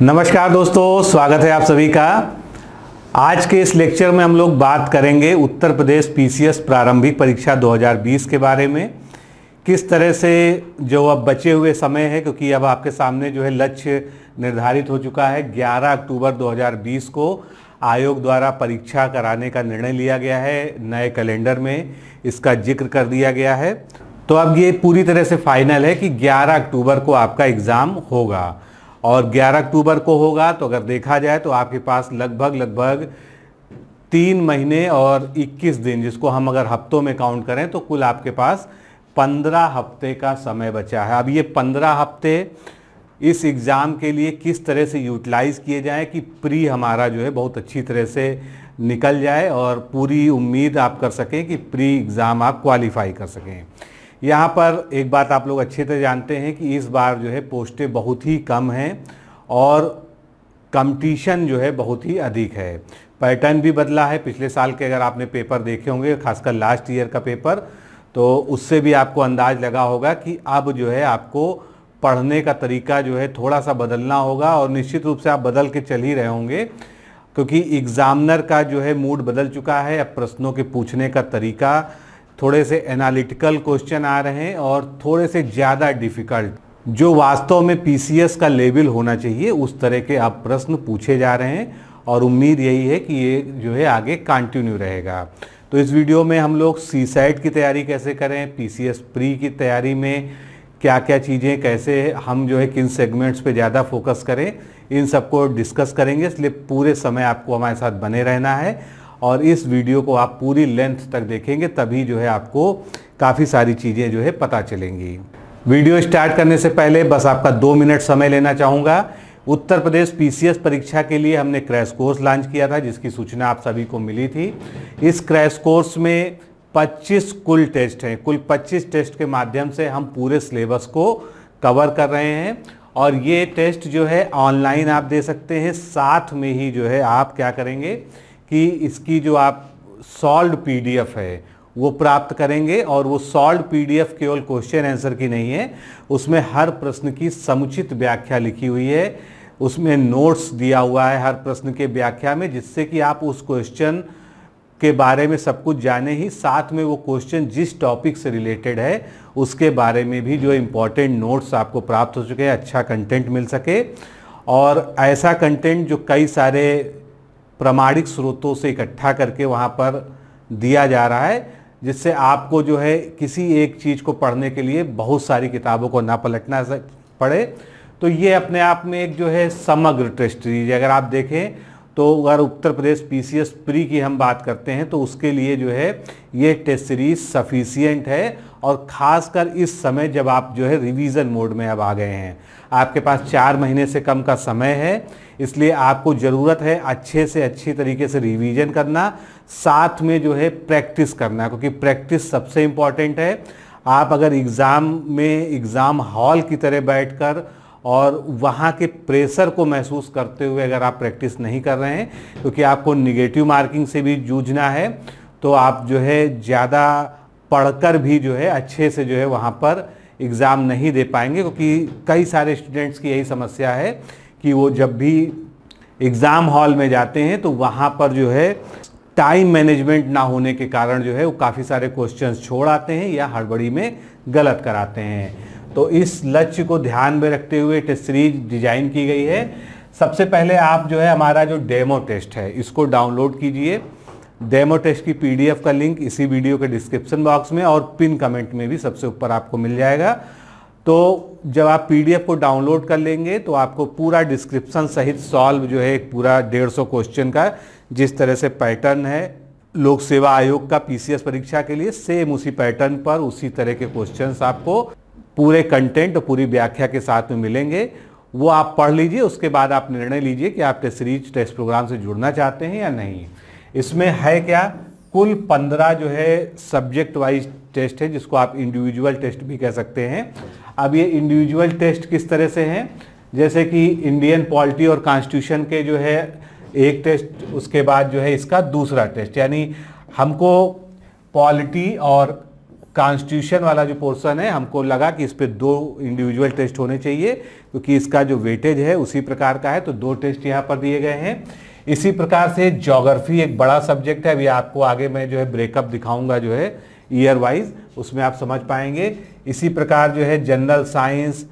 नमस्कार दोस्तों स्वागत है आप सभी का आज के इस लेक्चर में हम लोग बात करेंगे उत्तर प्रदेश पीसीएस प्रारंभिक परीक्षा 2020 के बारे में किस तरह से जो अब बचे हुए समय है क्योंकि अब आपके सामने जो है लक्ष्य निर्धारित हो चुका है 11 अक्टूबर 2020 को आयोग द्वारा परीक्षा कराने का निर्णय लिया गया है नए कैलेंडर में इसका जिक्र कर दिया गया है तो अब ये पूरी तरह से फाइनल है कि 11 अक्टूबर को आपका एग्ज़ाम होगा और 11 अक्टूबर को होगा तो अगर देखा जाए तो आपके पास लगभग लगभग तीन महीने और 21 दिन जिसको हम अगर हफ्तों में काउंट करें तो कुल आपके पास 15 हफ्ते का समय बचा है अब ये 15 हफ्ते इस एग्ज़ाम के लिए किस तरह से यूटिलाइज़ किए जाएँ कि प्री हमारा जो है बहुत अच्छी तरह से निकल जाए और पूरी उम्मीद आप कर सकें कि प्री एग्ज़ाम आप क्वालिफाई कर सकें यहाँ पर एक बात आप लोग अच्छे से जानते हैं कि इस बार जो है पोस्टें बहुत ही कम हैं और कंपटीशन जो है बहुत ही अधिक है पैटर्न भी बदला है पिछले साल के अगर आपने पेपर देखे होंगे खासकर लास्ट ईयर का पेपर तो उससे भी आपको अंदाज लगा होगा कि अब जो है आपको पढ़ने का तरीका जो है थोड़ा सा बदलना होगा और निश्चित रूप से आप बदल के चल ही रहे होंगे क्योंकि एग्ज़ामिनर का जो है मूड बदल चुका है अब प्रश्नों के पूछने का तरीका थोड़े से एनालिटिकल क्वेश्चन आ रहे हैं और थोड़े से ज़्यादा डिफिकल्ट जो वास्तव में पी का लेवल होना चाहिए उस तरह के अब प्रश्न पूछे जा रहे हैं और उम्मीद यही है कि ये जो है आगे कंटिन्यू रहेगा तो इस वीडियो में हम लोग सी साइड की तैयारी कैसे करें एस प्री की तैयारी में क्या क्या चीज़ें कैसे हम जो है किन सेगमेंट्स पे ज़्यादा फोकस करें इन सबको डिस्कस करेंगे इसलिए पूरे समय आपको हमारे साथ बने रहना है और इस वीडियो को आप पूरी लेंथ तक देखेंगे तभी जो है आपको काफ़ी सारी चीज़ें जो है पता चलेंगी वीडियो स्टार्ट करने से पहले बस आपका दो मिनट समय लेना चाहूँगा उत्तर प्रदेश पीसीएस परीक्षा के लिए हमने क्रैश कोर्स लॉन्च किया था जिसकी सूचना आप सभी को मिली थी इस क्रैश कोर्स में 25 कुल टेस्ट हैं कुल 25 टेस्ट के माध्यम से हम पूरे सिलेबस को कवर कर रहे हैं और ये टेस्ट जो है ऑनलाइन आप दे सकते हैं साथ में ही जो है आप क्या करेंगे कि इसकी जो आप सॉल्व पीडीएफ है वो प्राप्त करेंगे और वो सॉल्व पीडीएफ केवल क्वेश्चन आंसर की नहीं है उसमें हर प्रश्न की समुचित व्याख्या लिखी हुई है उसमें नोट्स दिया हुआ है हर प्रश्न के व्याख्या में जिससे कि आप उस क्वेश्चन के बारे में सब कुछ जाने ही साथ में वो क्वेश्चन जिस टॉपिक से रिलेटेड है उसके बारे में भी जो इम्पोर्टेंट नोट्स आपको प्राप्त हो चुके हैं अच्छा कंटेंट मिल सके और ऐसा कंटेंट जो कई सारे प्रमाणिक स्रोतों से इकट्ठा करके वहाँ पर दिया जा रहा है जिससे आपको जो है किसी एक चीज़ को पढ़ने के लिए बहुत सारी किताबों को ना पलटना पड़े तो ये अपने आप में एक जो है समग्र टेस्ट सीरीज अगर आप देखें तो अगर उत्तर प्रदेश पीसीएस प्री की हम बात करते हैं तो उसके लिए जो है ये टेस्ट सीरीज सफिशियंट है और ख़ासकर इस समय जब आप जो है रिवीजन मोड में अब आ गए हैं आपके पास चार महीने से कम का समय है इसलिए आपको ज़रूरत है अच्छे से अच्छी तरीके से रिवीजन करना साथ में जो है प्रैक्टिस करना क्योंकि प्रैक्टिस सबसे इम्पॉर्टेंट है आप अगर एग्ज़ाम में एग्ज़ाम हॉल की तरह कर और वहाँ के प्रेशर को महसूस करते हुए अगर आप प्रैक्टिस नहीं कर रहे हैं क्योंकि आपको निगेटिव मार्किंग से भी जूझना है तो आप जो है ज़्यादा पढ़कर भी जो है अच्छे से जो है वहाँ पर एग्ज़ाम नहीं दे पाएंगे क्योंकि कई सारे स्टूडेंट्स की यही समस्या है कि वो जब भी एग्ज़ाम हॉल में जाते हैं तो वहाँ पर जो है टाइम मैनेजमेंट ना होने के कारण जो है वो काफ़ी सारे क्वेश्चंस छोड़ आते हैं या हड़बड़ी में गलत कराते हैं तो इस लक्ष्य को ध्यान में रखते हुए टेस्ट सीरीज डिजाइन की गई है सबसे पहले आप जो है हमारा जो डेमो टेस्ट है इसको डाउनलोड कीजिए डेमो टेस्ट की पीडीएफ का लिंक इसी वीडियो के डिस्क्रिप्शन बॉक्स में और पिन कमेंट में भी सबसे ऊपर आपको मिल जाएगा तो जब आप पीडीएफ को डाउनलोड कर लेंगे तो आपको पूरा डिस्क्रिप्शन सहित सॉल्व जो है एक पूरा डेढ़ सौ क्वेश्चन का जिस तरह से पैटर्न है लोक सेवा आयोग का पीसीएस परीक्षा के लिए सेम उसी पैटर्न पर उसी तरह के क्वेश्चंस आपको पूरे कंटेंट और पूरी व्याख्या के साथ में मिलेंगे वो आप पढ़ लीजिए उसके बाद आप निर्णय लीजिए कि आप टेस्ट सीरीज टेस्ट प्रोग्राम से जुड़ना चाहते हैं या नहीं इसमें है क्या कुल पंद्रह जो है सब्जेक्ट वाइज टेस्ट है जिसको आप इंडिविजुअल टेस्ट भी कह सकते हैं अब ये इंडिविजुअल टेस्ट किस तरह से हैं जैसे कि इंडियन पॉलिटी और कॉन्स्टिट्यूशन के जो है एक टेस्ट उसके बाद जो है इसका दूसरा टेस्ट यानी हमको पॉलिटी और कॉन्स्टिट्यूशन वाला जो पोर्शन है हमको लगा कि इस पर दो इंडिविजुअल टेस्ट होने चाहिए क्योंकि इसका जो वेटेज है उसी प्रकार का है तो दो टेस्ट यहाँ पर दिए गए हैं इसी प्रकार से जोग्राफी एक बड़ा सब्जेक्ट है अभी आपको आगे मैं जो है ब्रेकअप दिखाऊंगा जो है ईयर वाइज उसमें आप समझ पाएंगे इसी प्रकार जो है जनरल साइंस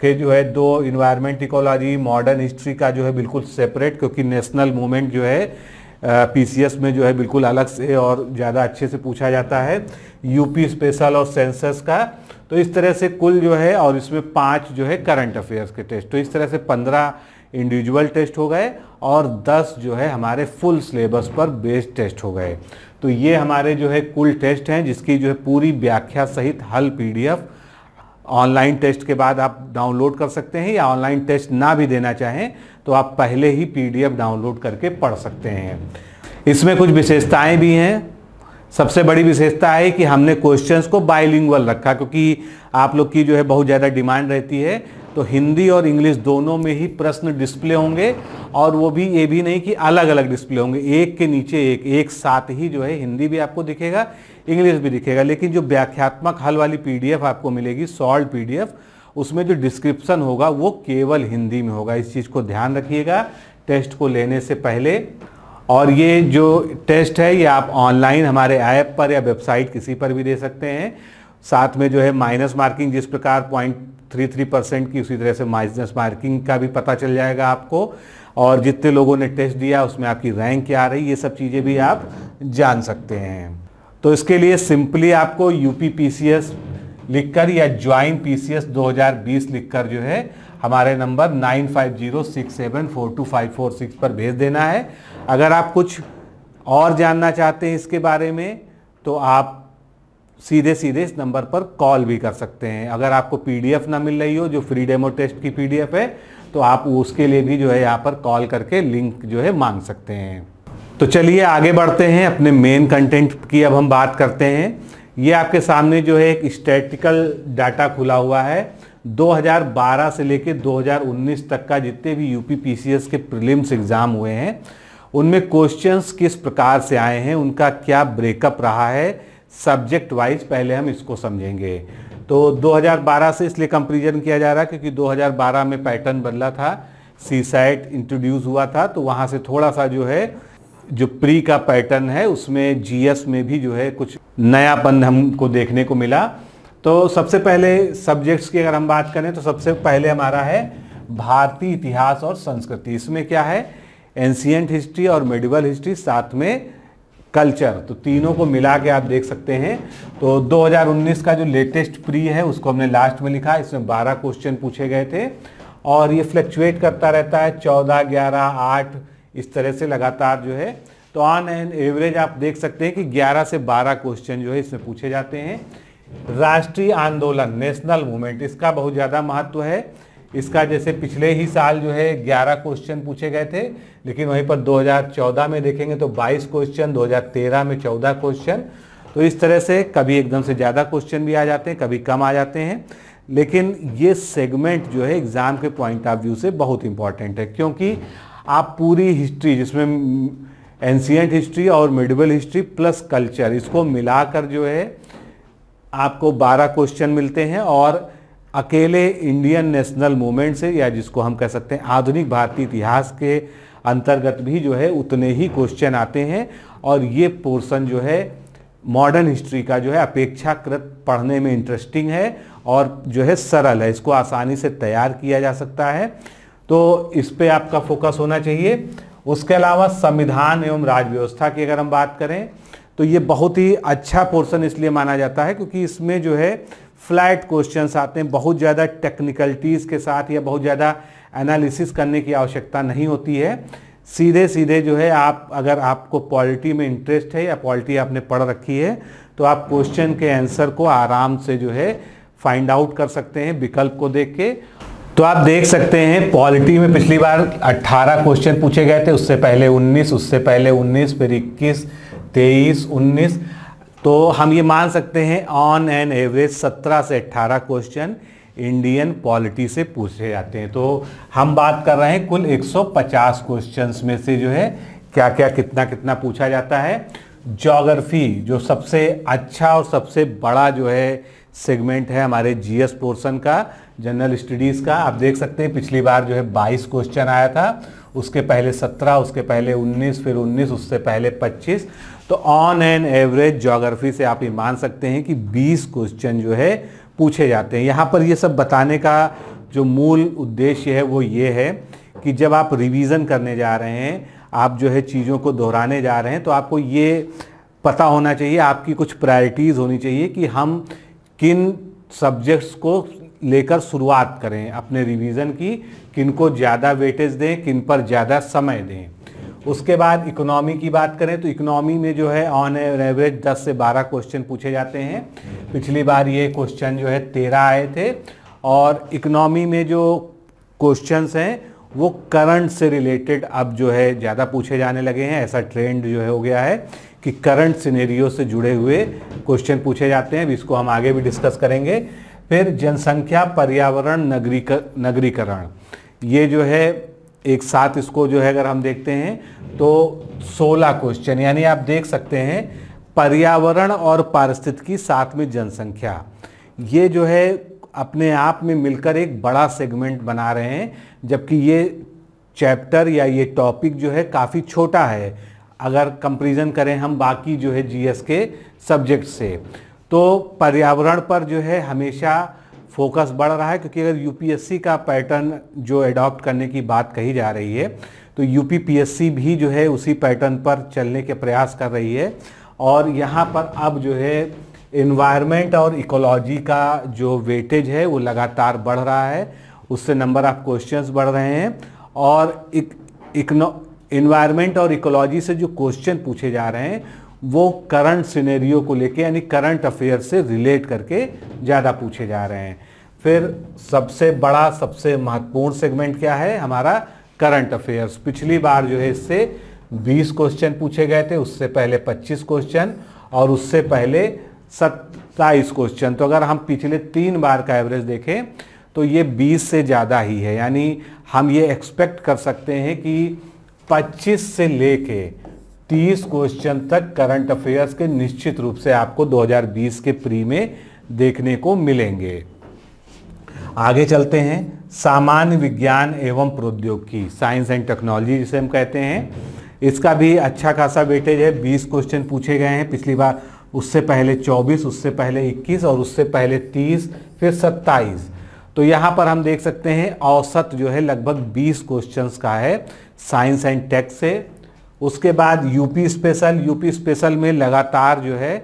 के जो है दो इन्वायरमेंट इकोलॉजी मॉडर्न हिस्ट्री का जो है बिल्कुल सेपरेट क्योंकि नेशनल मूवमेंट जो है पीसीएस में जो है बिल्कुल अलग से और ज़्यादा अच्छे से पूछा जाता है यूपी स्पेशल और सेंसस का तो इस तरह से कुल जो है और इसमें पांच जो है करंट अफेयर्स के टेस्ट तो इस तरह से पंद्रह इंडिविजुअल टेस्ट हो गए और 10 जो है हमारे फुल सिलेबस पर बेस्ड टेस्ट हो गए तो ये हमारे जो है कुल टेस्ट हैं जिसकी जो है पूरी व्याख्या सहित हल पीडीएफ ऑनलाइन टेस्ट के बाद आप डाउनलोड कर सकते हैं या ऑनलाइन टेस्ट ना भी देना चाहें तो आप पहले ही पीडीएफ डाउनलोड करके पढ़ सकते हैं इसमें कुछ विशेषताएं भी हैं सबसे बड़ी विशेषता है कि हमने क्वेश्चंस को बाइलिंगुअल रखा क्योंकि आप लोग की जो है बहुत ज़्यादा डिमांड रहती है तो हिंदी और इंग्लिश दोनों में ही प्रश्न डिस्प्ले होंगे और वो भी ये भी नहीं कि अलग अलग डिस्प्ले होंगे एक के नीचे एक एक साथ ही जो है हिंदी भी आपको दिखेगा इंग्लिश भी दिखेगा लेकिन जो व्याख्यात्मक हल वाली पीडीएफ आपको मिलेगी सॉल्व पीडीएफ उसमें जो डिस्क्रिप्शन होगा वो केवल हिंदी में होगा इस चीज़ को ध्यान रखिएगा टेस्ट को लेने से पहले और ये जो टेस्ट है ये आप ऑनलाइन हमारे ऐप पर या वेबसाइट किसी पर भी दे सकते हैं साथ में जो है माइनस मार्किंग जिस प्रकार पॉइंट थ्री थ्री परसेंट की उसी तरह से माइनस मार्किंग का भी पता चल जाएगा आपको और जितने लोगों ने टेस्ट दिया उसमें आपकी रैंक क्या आ रही ये सब चीज़ें भी आप जान सकते हैं तो इसके लिए सिंपली आपको U P P C S लिखकर या ज्वाइन पी सी एस दो हज़ार बीस लिख कर जो है हमारे number nine five zero six seven four two five four six पर भेज देना है अगर आप कुछ और जानना चाहते हैं इसके बारे में तो आप सीधे सीधे इस नंबर पर कॉल भी कर सकते हैं अगर आपको पीडीएफ ना मिल रही हो जो फ्री डेमो टेस्ट की पीडीएफ है तो आप उसके लिए भी जो है यहाँ पर कॉल करके लिंक जो है मांग सकते हैं तो चलिए आगे बढ़ते हैं अपने मेन कंटेंट की अब हम बात करते हैं ये आपके सामने जो है एक स्टैटिकल डाटा खुला हुआ है 2012 से लेकर 2019 तक का जितने भी यूपी पीसीएस के प्रीलिम्स एग्ज़ाम हुए हैं उनमें क्वेश्चंस किस प्रकार से आए हैं उनका क्या ब्रेकअप रहा है सब्जेक्ट वाइज पहले हम इसको समझेंगे तो 2012 से इसलिए कंपेरिजन किया जा रहा है क्योंकि 2012 में पैटर्न बदला था सी साइट इंट्रोड्यूस हुआ था तो वहाँ से थोड़ा सा जो है जो प्री का पैटर्न है उसमें जीएस में भी जो है कुछ नयापन हमको देखने को मिला तो सबसे पहले सब्जेक्ट्स की अगर हम बात करें तो सबसे पहले हमारा है भारतीय इतिहास और संस्कृति इसमें क्या है एंशियंट हिस्ट्री और मेडिवल हिस्ट्री साथ में कल्चर तो तीनों को मिला के आप देख सकते हैं तो 2019 का जो लेटेस्ट प्री है उसको हमने लास्ट में लिखा इसमें 12 क्वेश्चन पूछे गए थे और ये फ्लक्चुएट करता रहता है 14, 11, 8 इस तरह से लगातार जो है तो ऑन एन एवरेज आप देख सकते हैं कि 11 से 12 क्वेश्चन जो है इसमें पूछे जाते हैं राष्ट्रीय आंदोलन नेशनल मूवमेंट इसका बहुत ज़्यादा महत्व है इसका जैसे पिछले ही साल जो है 11 क्वेश्चन पूछे गए थे लेकिन वहीं पर 2014 में देखेंगे तो 22 क्वेश्चन 2013 में 14 क्वेश्चन तो इस तरह से कभी एकदम से ज़्यादा क्वेश्चन भी आ जाते हैं कभी कम आ जाते हैं लेकिन ये सेगमेंट जो है एग्ज़ाम के पॉइंट ऑफ व्यू से बहुत इंपॉर्टेंट है क्योंकि आप पूरी हिस्ट्री जिसमें एंशियंट हिस्ट्री और मिडिवल हिस्ट्री प्लस कल्चर इसको मिलाकर जो है आपको 12 क्वेश्चन मिलते हैं और अकेले इंडियन नेशनल मूवमेंट से या जिसको हम कह सकते हैं आधुनिक भारतीय इतिहास के अंतर्गत भी जो है उतने ही क्वेश्चन आते हैं और ये पोर्शन जो है मॉडर्न हिस्ट्री का जो है अपेक्षाकृत पढ़ने में इंटरेस्टिंग है और जो है सरल है इसको आसानी से तैयार किया जा सकता है तो इस पर आपका फोकस होना चाहिए उसके अलावा संविधान एवं राजव्यवस्था की अगर हम बात करें तो ये बहुत ही अच्छा पोर्शन इसलिए माना जाता है क्योंकि इसमें जो है फ्लैट क्वेश्चंस आते हैं बहुत ज़्यादा टेक्निकलिटीज़ के साथ या बहुत ज़्यादा एनालिसिस करने की आवश्यकता नहीं होती है सीधे सीधे जो है आप अगर आपको पॉलिटी में इंटरेस्ट है या पॉलिटी आपने पढ़ रखी है तो आप क्वेश्चन के आंसर को आराम से जो है फाइंड आउट कर सकते हैं विकल्प को देख के तो आप देख सकते हैं पॉलिटी में पिछली बार 18 क्वेश्चन पूछे गए थे उससे पहले 19 उससे पहले 19 फिर 21 23 19 तो हम ये मान सकते हैं ऑन एन एवरेज 17 से 18 क्वेश्चन इंडियन पॉलिटी से पूछे जाते हैं तो हम बात कर रहे हैं कुल 150 क्वेश्चंस में से जो है क्या क्या कितना कितना पूछा जाता है जोग्राफी जो सबसे अच्छा और सबसे बड़ा जो है सेगमेंट है हमारे जीएस पोर्शन का जनरल स्टडीज़ का आप देख सकते हैं पिछली बार जो है बाईस क्वेश्चन आया था उसके पहले 17 उसके पहले 19 फिर 19 उससे पहले 25 तो ऑन एन एवरेज जोग्राफी से आप ये मान सकते हैं कि 20 क्वेश्चन जो है पूछे जाते हैं यहाँ पर ये सब बताने का जो मूल उद्देश्य है वो ये है कि जब आप रिवीजन करने जा रहे हैं आप जो है चीज़ों को दोहराने जा रहे हैं तो आपको ये पता होना चाहिए आपकी कुछ प्रायोरिटीज़ होनी चाहिए कि हम किन सब्जेक्ट्स को लेकर शुरुआत करें अपने रिवीजन की किन को ज़्यादा वेटेज दें किन पर ज़्यादा समय दें उसके बाद इकोनॉमी की बात करें तो इकोनॉमी में जो है ऑन एवरेज 10 से 12 क्वेश्चन पूछे जाते हैं पिछली बार ये क्वेश्चन जो है 13 आए थे और इकोनॉमी में जो क्वेश्चंस हैं वो करंट से रिलेटेड अब जो है ज़्यादा पूछे जाने लगे हैं ऐसा ट्रेंड जो है हो गया है कि करंट सिनेरियो से जुड़े हुए क्वेश्चन पूछे जाते हैं इसको हम आगे भी डिस्कस करेंगे फिर जनसंख्या पर्यावरण नगरीकर नगरीकरण ये जो है एक साथ इसको जो है अगर हम देखते हैं तो 16 क्वेश्चन यानी आप देख सकते हैं पर्यावरण और पारिस्थितिकी साथ में जनसंख्या ये जो है अपने आप में मिलकर एक बड़ा सेगमेंट बना रहे हैं जबकि ये चैप्टर या ये टॉपिक जो है काफ़ी छोटा है अगर कंपेरिजन करें हम बाकी जो है जीएस के सब्जेक्ट से तो पर्यावरण पर जो है हमेशा फोकस बढ़ रहा है क्योंकि अगर यूपीएससी का पैटर्न जो एडॉप्ट करने की बात कही जा रही है तो यूपीपीएससी भी जो है उसी पैटर्न पर चलने के प्रयास कर रही है और यहाँ पर अब जो है इन्वायरमेंट और इकोलॉजी का जो वेटेज है वो लगातार बढ़ रहा है उससे नंबर ऑफ क्वेश्चंस बढ़ रहे हैं और इकनो इन्वायरमेंट और इकोलॉजी से जो क्वेश्चन पूछे जा रहे हैं वो करंट सिनेरियो को लेके यानी करंट अफेयर से रिलेट करके ज़्यादा पूछे जा रहे हैं फिर सबसे बड़ा सबसे महत्वपूर्ण सेगमेंट क्या है हमारा करंट अफेयर्स पिछली बार जो है इससे 20 क्वेश्चन पूछे गए थे उससे पहले 25 क्वेश्चन और उससे पहले 27 क्वेश्चन तो अगर हम पिछले तीन बार का एवरेज देखें तो ये 20 से ज़्यादा ही है यानी हम ये एक्सपेक्ट कर सकते हैं कि 25 से लेके 30 क्वेश्चन तक करंट अफेयर्स के निश्चित रूप से आपको 2020 के प्री में देखने को मिलेंगे आगे चलते हैं सामान्य विज्ञान एवं प्रौद्योगिकी साइंस एंड टेक्नोलॉजी जिसे हम कहते हैं इसका भी अच्छा खासा वेटेज है 20 क्वेश्चन पूछे गए हैं पिछली बार उससे पहले 24 उससे पहले 21 और उससे पहले 30 फिर 27 तो यहाँ पर हम देख सकते हैं औसत जो है लगभग 20 क्वेश्चंस का है साइंस एंड टेक से उसके बाद यूपी स्पेशल यूपी स्पेशल में लगातार जो है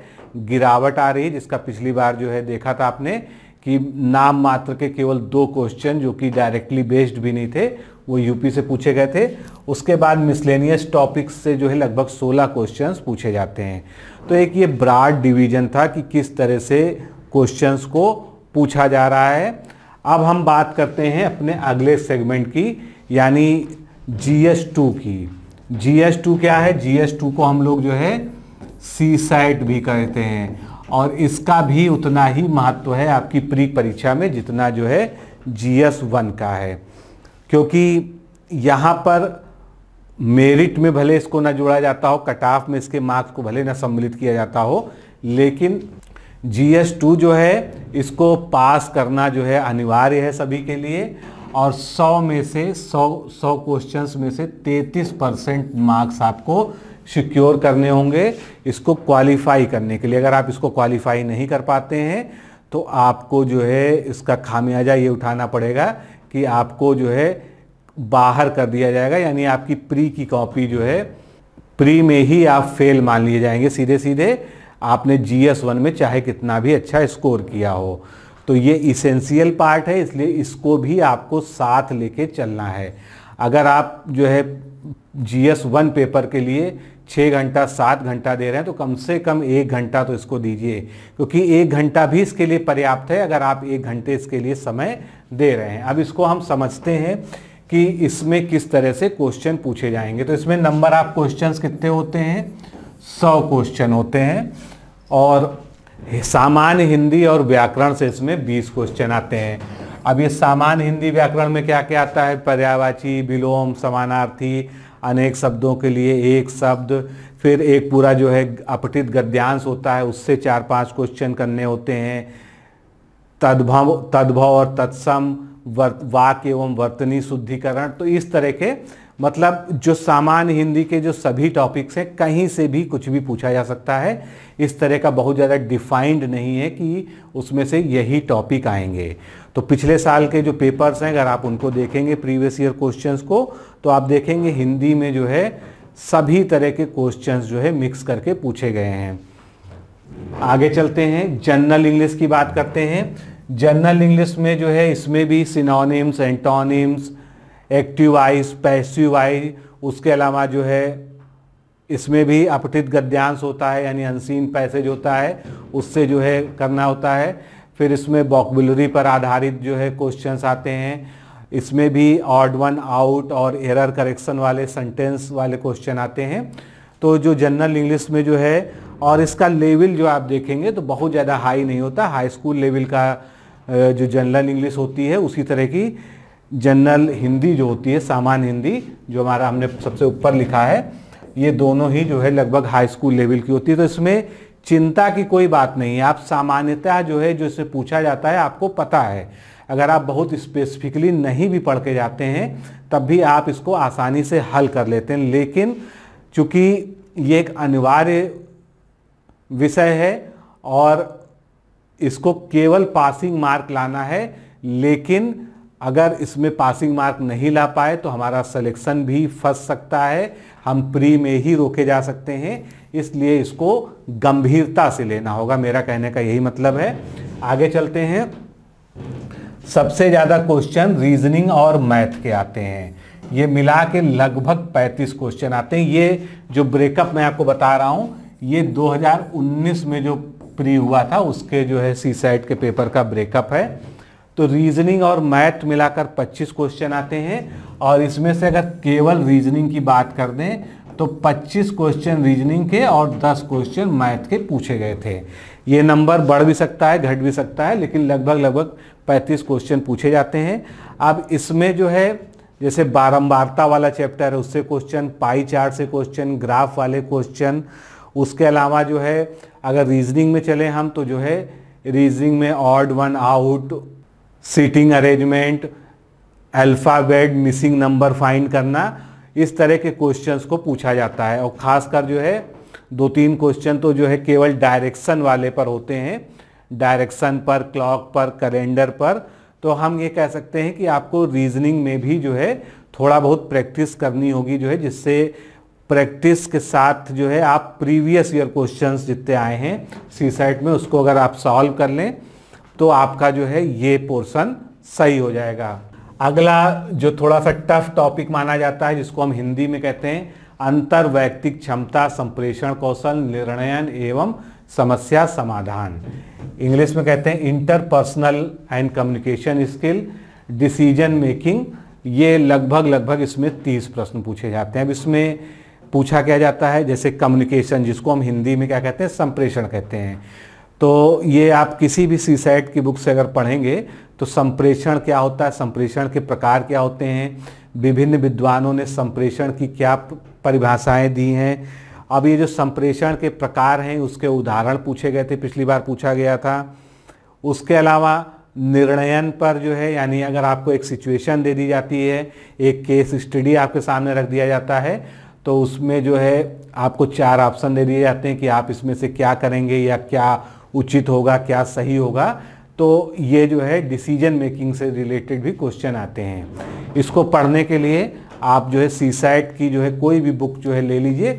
गिरावट आ रही है जिसका पिछली बार जो है देखा था आपने कि नाम मात्र के केवल दो क्वेश्चन जो कि डायरेक्टली बेस्ड भी नहीं थे वो यूपी से पूछे गए थे उसके बाद मिसलेनियस टॉपिक्स से जो है लगभग 16 क्वेश्चंस पूछे जाते हैं तो एक ये ब्राड डिवीजन था कि किस तरह से क्वेश्चंस को पूछा जा रहा है अब हम बात करते हैं अपने अगले सेगमेंट की यानी जी की टू क्या है टू को हम लोग जो है सी साइट भी कहते हैं और इसका भी उतना ही महत्व है आपकी प्री परीक्षा में जितना जो है जीएस वन का है क्योंकि यहाँ पर मेरिट में भले इसको ना जोड़ा जाता हो कट ऑफ में इसके मार्क्स को भले ना सम्मिलित किया जाता हो लेकिन जीएस टू जो है इसको पास करना जो है अनिवार्य है सभी के लिए और 100 में से 100 100 क्वेश्चंस में से 33 परसेंट मार्क्स आपको सिक्योर करने होंगे इसको क्वालिफाई करने के लिए अगर आप इसको क्वालिफाई नहीं कर पाते हैं तो आपको जो है इसका खामियाजा ये उठाना पड़ेगा कि आपको जो है बाहर कर दिया जाएगा यानी आपकी प्री की कॉपी जो है प्री में ही आप फेल मान लिए जाएंगे सीधे सीधे आपने जी एस वन में चाहे कितना भी अच्छा स्कोर किया हो तो ये इसेंशियल पार्ट है इसलिए इसको भी आपको साथ लेके चलना है अगर आप जो है जी एस वन पेपर के लिए छः घंटा सात घंटा दे रहे हैं तो कम से कम एक घंटा तो इसको दीजिए क्योंकि एक घंटा भी इसके लिए पर्याप्त है अगर आप एक घंटे इसके लिए समय दे रहे हैं अब इसको हम समझते हैं कि इसमें किस तरह से क्वेश्चन पूछे जाएंगे तो इसमें नंबर ऑफ क्वेश्चन कितने होते हैं सौ क्वेश्चन होते हैं और सामान्य हिंदी और व्याकरण से इसमें 20 क्वेश्चन आते हैं अब ये सामान्य हिंदी व्याकरण में क्या क्या आता है पर्यावाची विलोम समानार्थी अनेक शब्दों के लिए एक शब्द फिर एक पूरा जो है अपठित गद्यांश होता है उससे चार पांच क्वेश्चन करने होते हैं तद्भव तद्भव और तत्सम वाक एवं वर्तनी शुद्धिकरण तो इस तरह के मतलब जो सामान्य हिंदी के जो सभी टॉपिक्स हैं कहीं से भी कुछ भी पूछा जा सकता है इस तरह का बहुत ज़्यादा डिफाइंड नहीं है कि उसमें से यही टॉपिक आएंगे तो पिछले साल के जो पेपर्स हैं अगर आप उनको देखेंगे प्रीवियस ईयर क्वेश्चंस को तो आप देखेंगे हिंदी में जो है सभी तरह के क्वेश्चंस जो है मिक्स करके पूछे गए हैं आगे चलते हैं जनरल इंग्लिश की बात करते हैं जनरल इंग्लिश में जो है इसमें भी synonyms antonyms active voice passive voice उसके अलावा जो है इसमें भी अपठित गद्यांश होता है यानी अनसीन पैसेज होता है उससे जो है करना होता है फिर इसमें बॉकबुलरी पर आधारित जो है क्वेश्चंस आते हैं इसमें भी ऑड वन आउट और एरर करेक्शन वाले सेंटेंस वाले क्वेश्चन आते हैं तो जो जनरल इंग्लिश में जो है और इसका लेवल जो आप देखेंगे तो बहुत ज़्यादा हाई नहीं होता हाई स्कूल लेवल का जो जनरल इंग्लिश होती है उसी तरह की जनरल हिंदी जो होती है सामान्य हिंदी जो हमारा हमने सबसे ऊपर लिखा है ये दोनों ही जो है लगभग हाई स्कूल लेवल की होती है तो इसमें चिंता की कोई बात नहीं है आप सामान्यतः जो है जो इसे पूछा जाता है आपको पता है अगर आप बहुत स्पेसिफिकली नहीं भी पढ़ के जाते हैं तब भी आप इसको आसानी से हल कर लेते हैं लेकिन चूँकि ये एक अनिवार्य विषय है और इसको केवल पासिंग मार्क लाना है लेकिन अगर इसमें पासिंग मार्क नहीं ला पाए तो हमारा सिलेक्शन भी फंस सकता है हम प्री में ही रोके जा सकते हैं इसलिए इसको गंभीरता से लेना होगा मेरा कहने का यही मतलब है आगे चलते हैं सबसे ज़्यादा क्वेश्चन रीजनिंग और मैथ के आते हैं ये मिला के लगभग 35 क्वेश्चन आते हैं ये जो ब्रेकअप मैं आपको बता रहा हूँ ये 2019 में जो प्री हुआ था उसके जो है सी साइड के पेपर का ब्रेकअप है तो रीजनिंग और मैथ मिलाकर 25 क्वेश्चन आते हैं और इसमें से अगर केवल रीजनिंग की बात कर दें तो 25 क्वेश्चन रीजनिंग के और 10 क्वेश्चन मैथ के पूछे गए थे ये नंबर बढ़ भी सकता है घट भी सकता है लेकिन लगभग लगभग 35 क्वेश्चन पूछे जाते हैं अब इसमें जो है जैसे बारंबारता वाला चैप्टर है उससे क्वेश्चन पाई चार्ट से क्वेश्चन ग्राफ वाले क्वेश्चन उसके अलावा जो है अगर रीजनिंग में चले हम तो जो है रीजनिंग में odd one out seating arrangement alphabet missing number find करना इस तरह के क्वेश्चंस को पूछा जाता है और ख़ासकर जो है दो तीन क्वेश्चन तो जो है केवल डायरेक्शन वाले पर होते हैं डायरेक्शन पर क्लॉक पर कैलेंडर पर तो हम ये कह सकते हैं कि आपको रीजनिंग में भी जो है थोड़ा बहुत प्रैक्टिस करनी होगी जो है जिससे प्रैक्टिस के साथ जो है आप प्रीवियस ईयर क्वेश्चंस जितने आए हैं सी साइट में उसको अगर आप सॉल्व कर लें तो आपका जो है ये पोर्सन सही हो जाएगा अगला जो थोड़ा सा टफ टॉपिक माना जाता है जिसको हम हिंदी में कहते हैं अंतर व्यक्तिक क्षमता संप्रेषण कौशल निर्णयन एवं समस्या समाधान इंग्लिश में कहते हैं interpersonal and communication skill decision making ये लगभग लगभग इसमें तीस प्रश्न पूछे जाते हैं अब इसमें पूछा क्या जाता है जैसे कम्युनिकेशन जिसको हम हिंदी में क्या कहते हैं संप्रेषण कहते हैं तो ये आप किसी भी सी सेट की बुक से अगर पढ़ेंगे तो संप्रेषण क्या होता है संप्रेषण के प्रकार क्या होते हैं विभिन्न विद्वानों ने संप्रेषण की क्या परिभाषाएं दी हैं अब ये जो संप्रेषण के प्रकार हैं उसके उदाहरण पूछे गए थे पिछली बार पूछा गया था उसके अलावा निर्णयन पर जो है यानी अगर आपको एक सिचुएशन दे दी जाती है एक केस स्टडी आपके सामने रख दिया जाता है तो उसमें जो है आपको चार ऑप्शन दे दिए जाते हैं कि आप इसमें से क्या करेंगे या क्या उचित होगा क्या सही होगा तो ये जो है डिसीजन मेकिंग से रिलेटेड भी क्वेश्चन आते हैं इसको पढ़ने के लिए आप जो है सी की जो है कोई भी बुक जो है ले लीजिए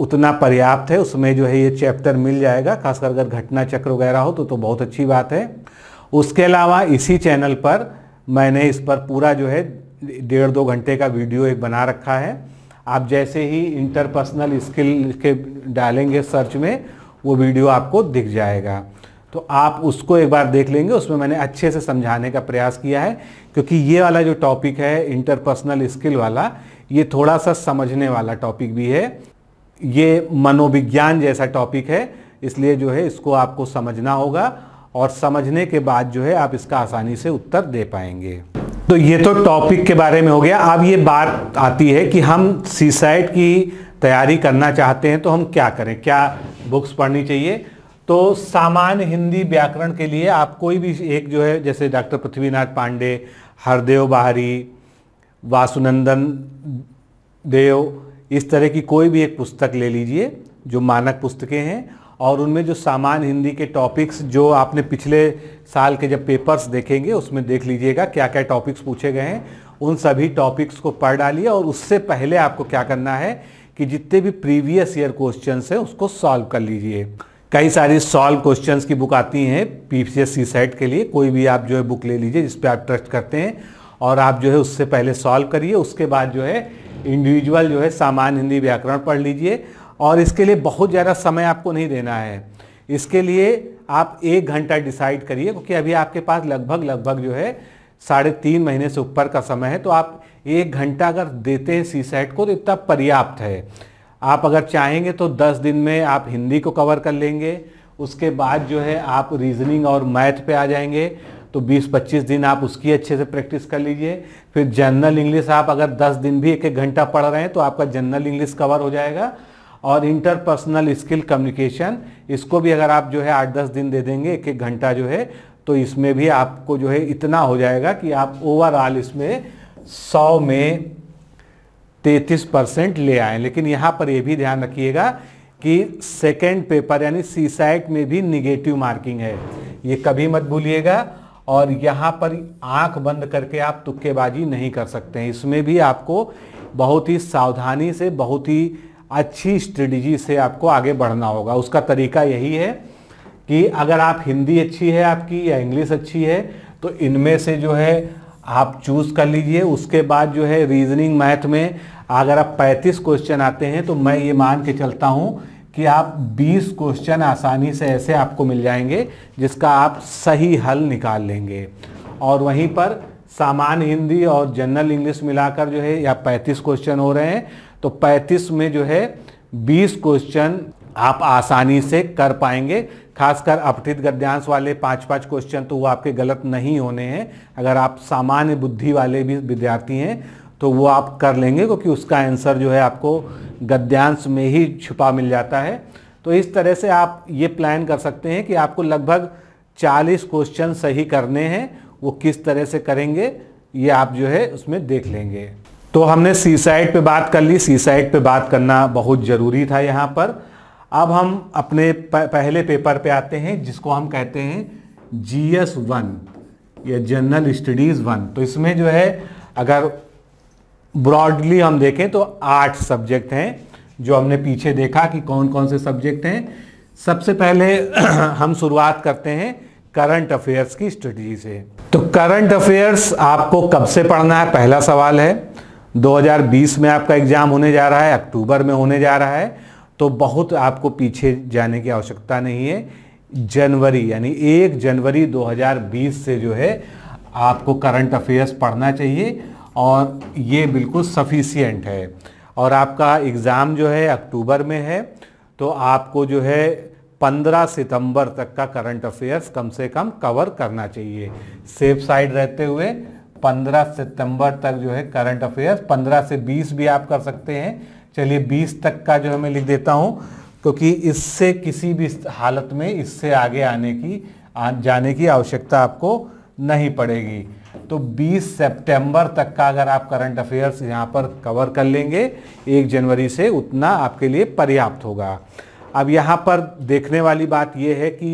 उतना पर्याप्त है उसमें जो है ये चैप्टर मिल जाएगा खासकर अगर घटना चक्र वगैरह हो तो तो बहुत अच्छी बात है उसके अलावा इसी चैनल पर मैंने इस पर पूरा जो है डेढ़ दो घंटे का वीडियो एक बना रखा है आप जैसे ही इंटरपर्सनल स्किल के डालेंगे सर्च में वो वीडियो आपको दिख जाएगा तो आप उसको एक बार देख लेंगे उसमें मैंने अच्छे से समझाने का प्रयास किया है क्योंकि ये वाला जो टॉपिक है इंटरपर्सनल स्किल वाला ये थोड़ा सा समझने वाला टॉपिक भी है ये मनोविज्ञान जैसा टॉपिक है इसलिए जो है इसको आपको समझना होगा और समझने के बाद जो है आप इसका आसानी से उत्तर दे पाएंगे तो ये तो टॉपिक के बारे में हो गया अब ये बात आती है कि हम सीसाइड की तैयारी करना चाहते हैं तो हम क्या करें क्या बुक्स पढ़नी चाहिए तो सामान्य हिंदी व्याकरण के लिए आप कोई भी एक जो है जैसे डॉक्टर पृथ्वीनाथ पांडे हरदेव बाहरी वासुनंदन देव इस तरह की कोई भी एक पुस्तक ले लीजिए जो मानक पुस्तकें हैं और उनमें जो सामान्य हिंदी के टॉपिक्स जो आपने पिछले साल के जब पेपर्स देखेंगे उसमें देख लीजिएगा क्या क्या टॉपिक्स पूछे गए हैं उन सभी टॉपिक्स को पढ़ डालिए और उससे पहले आपको क्या करना है कि जितने भी प्रीवियस ईयर क्वेश्चंस हैं उसको सॉल्व कर लीजिए कई सारी सॉल्व क्वेश्चंस की बुक आती हैं पीपीएससी सेट के लिए कोई भी आप जो है बुक ले लीजिए जिस आप ट्रस्ट करते हैं और आप जो है उससे पहले सॉल्व करिए उसके बाद जो है इंडिविजुअल जो है सामान्य हिंदी व्याकरण पढ़ लीजिए और इसके लिए बहुत ज़्यादा समय आपको नहीं देना है इसके लिए आप एक घंटा डिसाइड करिए क्योंकि अभी आपके पास लगभग लगभग जो है साढ़े तीन महीने से ऊपर का समय है तो आप एक घंटा अगर देते हैं सी सेट को तो इतना पर्याप्त है आप अगर चाहेंगे तो दस दिन में आप हिंदी को कवर कर लेंगे उसके बाद जो है आप रीजनिंग और मैथ पे आ जाएंगे तो 20-25 दिन आप उसकी अच्छे से प्रैक्टिस कर लीजिए फिर जनरल इंग्लिश आप अगर 10 दिन भी एक एक घंटा पढ़ रहे हैं तो आपका जनरल इंग्लिश कवर हो जाएगा और इंटरपर्सनल स्किल कम्युनिकेशन इसको भी अगर आप जो है आठ दस दिन दे देंगे एक एक घंटा जो है तो इसमें भी आपको जो है इतना हो जाएगा कि आप ओवरऑल इसमें सौ में तैतीस परसेंट ले आए लेकिन यहाँ पर यह भी ध्यान रखिएगा कि सेकेंड पेपर यानी सी साइट में भी निगेटिव मार्किंग है ये कभी मत भूलिएगा और यहाँ पर आंख बंद करके आप तुक्केबाजी नहीं कर सकते हैं इसमें भी आपको बहुत ही सावधानी से बहुत ही अच्छी स्ट्रेटजी से आपको आगे बढ़ना होगा उसका तरीका यही है कि अगर आप हिंदी अच्छी है आपकी या इंग्लिश अच्छी है तो इनमें से जो है आप चूज़ कर लीजिए उसके बाद जो है रीजनिंग मैथ में अगर आप 35 क्वेश्चन आते हैं तो मैं ये मान के चलता हूँ कि आप 20 क्वेश्चन आसानी से ऐसे आपको मिल जाएंगे जिसका आप सही हल निकाल लेंगे और वहीं पर सामान्य हिंदी और जनरल इंग्लिश मिलाकर जो है या 35 क्वेश्चन हो रहे हैं तो 35 में जो है 20 क्वेश्चन आप आसानी से कर पाएंगे खासकर अपठित गद्यांश वाले पांच पांच क्वेश्चन तो वो आपके गलत नहीं होने हैं अगर आप सामान्य बुद्धि वाले भी विद्यार्थी हैं तो वो आप कर लेंगे क्योंकि उसका आंसर जो है आपको गद्यांश में ही छुपा मिल जाता है तो इस तरह से आप ये प्लान कर सकते हैं कि आपको लगभग 40 क्वेश्चन सही करने हैं वो किस तरह से करेंगे ये आप जो है उसमें देख लेंगे तो हमने सी साइड पर बात कर ली सी साइड पर बात करना बहुत ज़रूरी था यहाँ पर अब हम अपने पहले पेपर पे आते हैं जिसको हम कहते हैं जी एस वन या जनरल स्टडीज़ वन तो इसमें जो है अगर ब्रॉडली हम देखें तो आठ सब्जेक्ट हैं जो हमने पीछे देखा कि कौन कौन से सब्जेक्ट हैं सबसे पहले हम शुरुआत करते हैं करंट अफेयर्स की स्टडी से तो करंट अफेयर्स आपको कब से पढ़ना है पहला सवाल है 2020 में आपका एग्जाम होने जा रहा है अक्टूबर में होने जा रहा है तो बहुत आपको पीछे जाने की आवश्यकता नहीं है जनवरी यानी एक जनवरी 2020 से जो है आपको करंट अफेयर्स पढ़ना चाहिए और ये बिल्कुल सफिशियंट है और आपका एग्ज़ाम जो है अक्टूबर में है तो आपको जो है 15 सितंबर तक का करंट अफेयर्स कम से कम कवर करना चाहिए सेफ साइड रहते हुए 15 सितंबर तक जो है करंट अफेयर्स 15 से 20 भी आप कर सकते हैं चलिए बीस तक का जो है मैं लिख देता हूँ क्योंकि इससे किसी भी हालत में इससे आगे आने की आ, जाने की आवश्यकता आपको नहीं पड़ेगी तो 20 सितंबर तक का अगर आप करंट अफेयर्स यहाँ पर कवर कर लेंगे एक जनवरी से उतना आपके लिए पर्याप्त होगा अब यहाँ पर देखने वाली बात यह है कि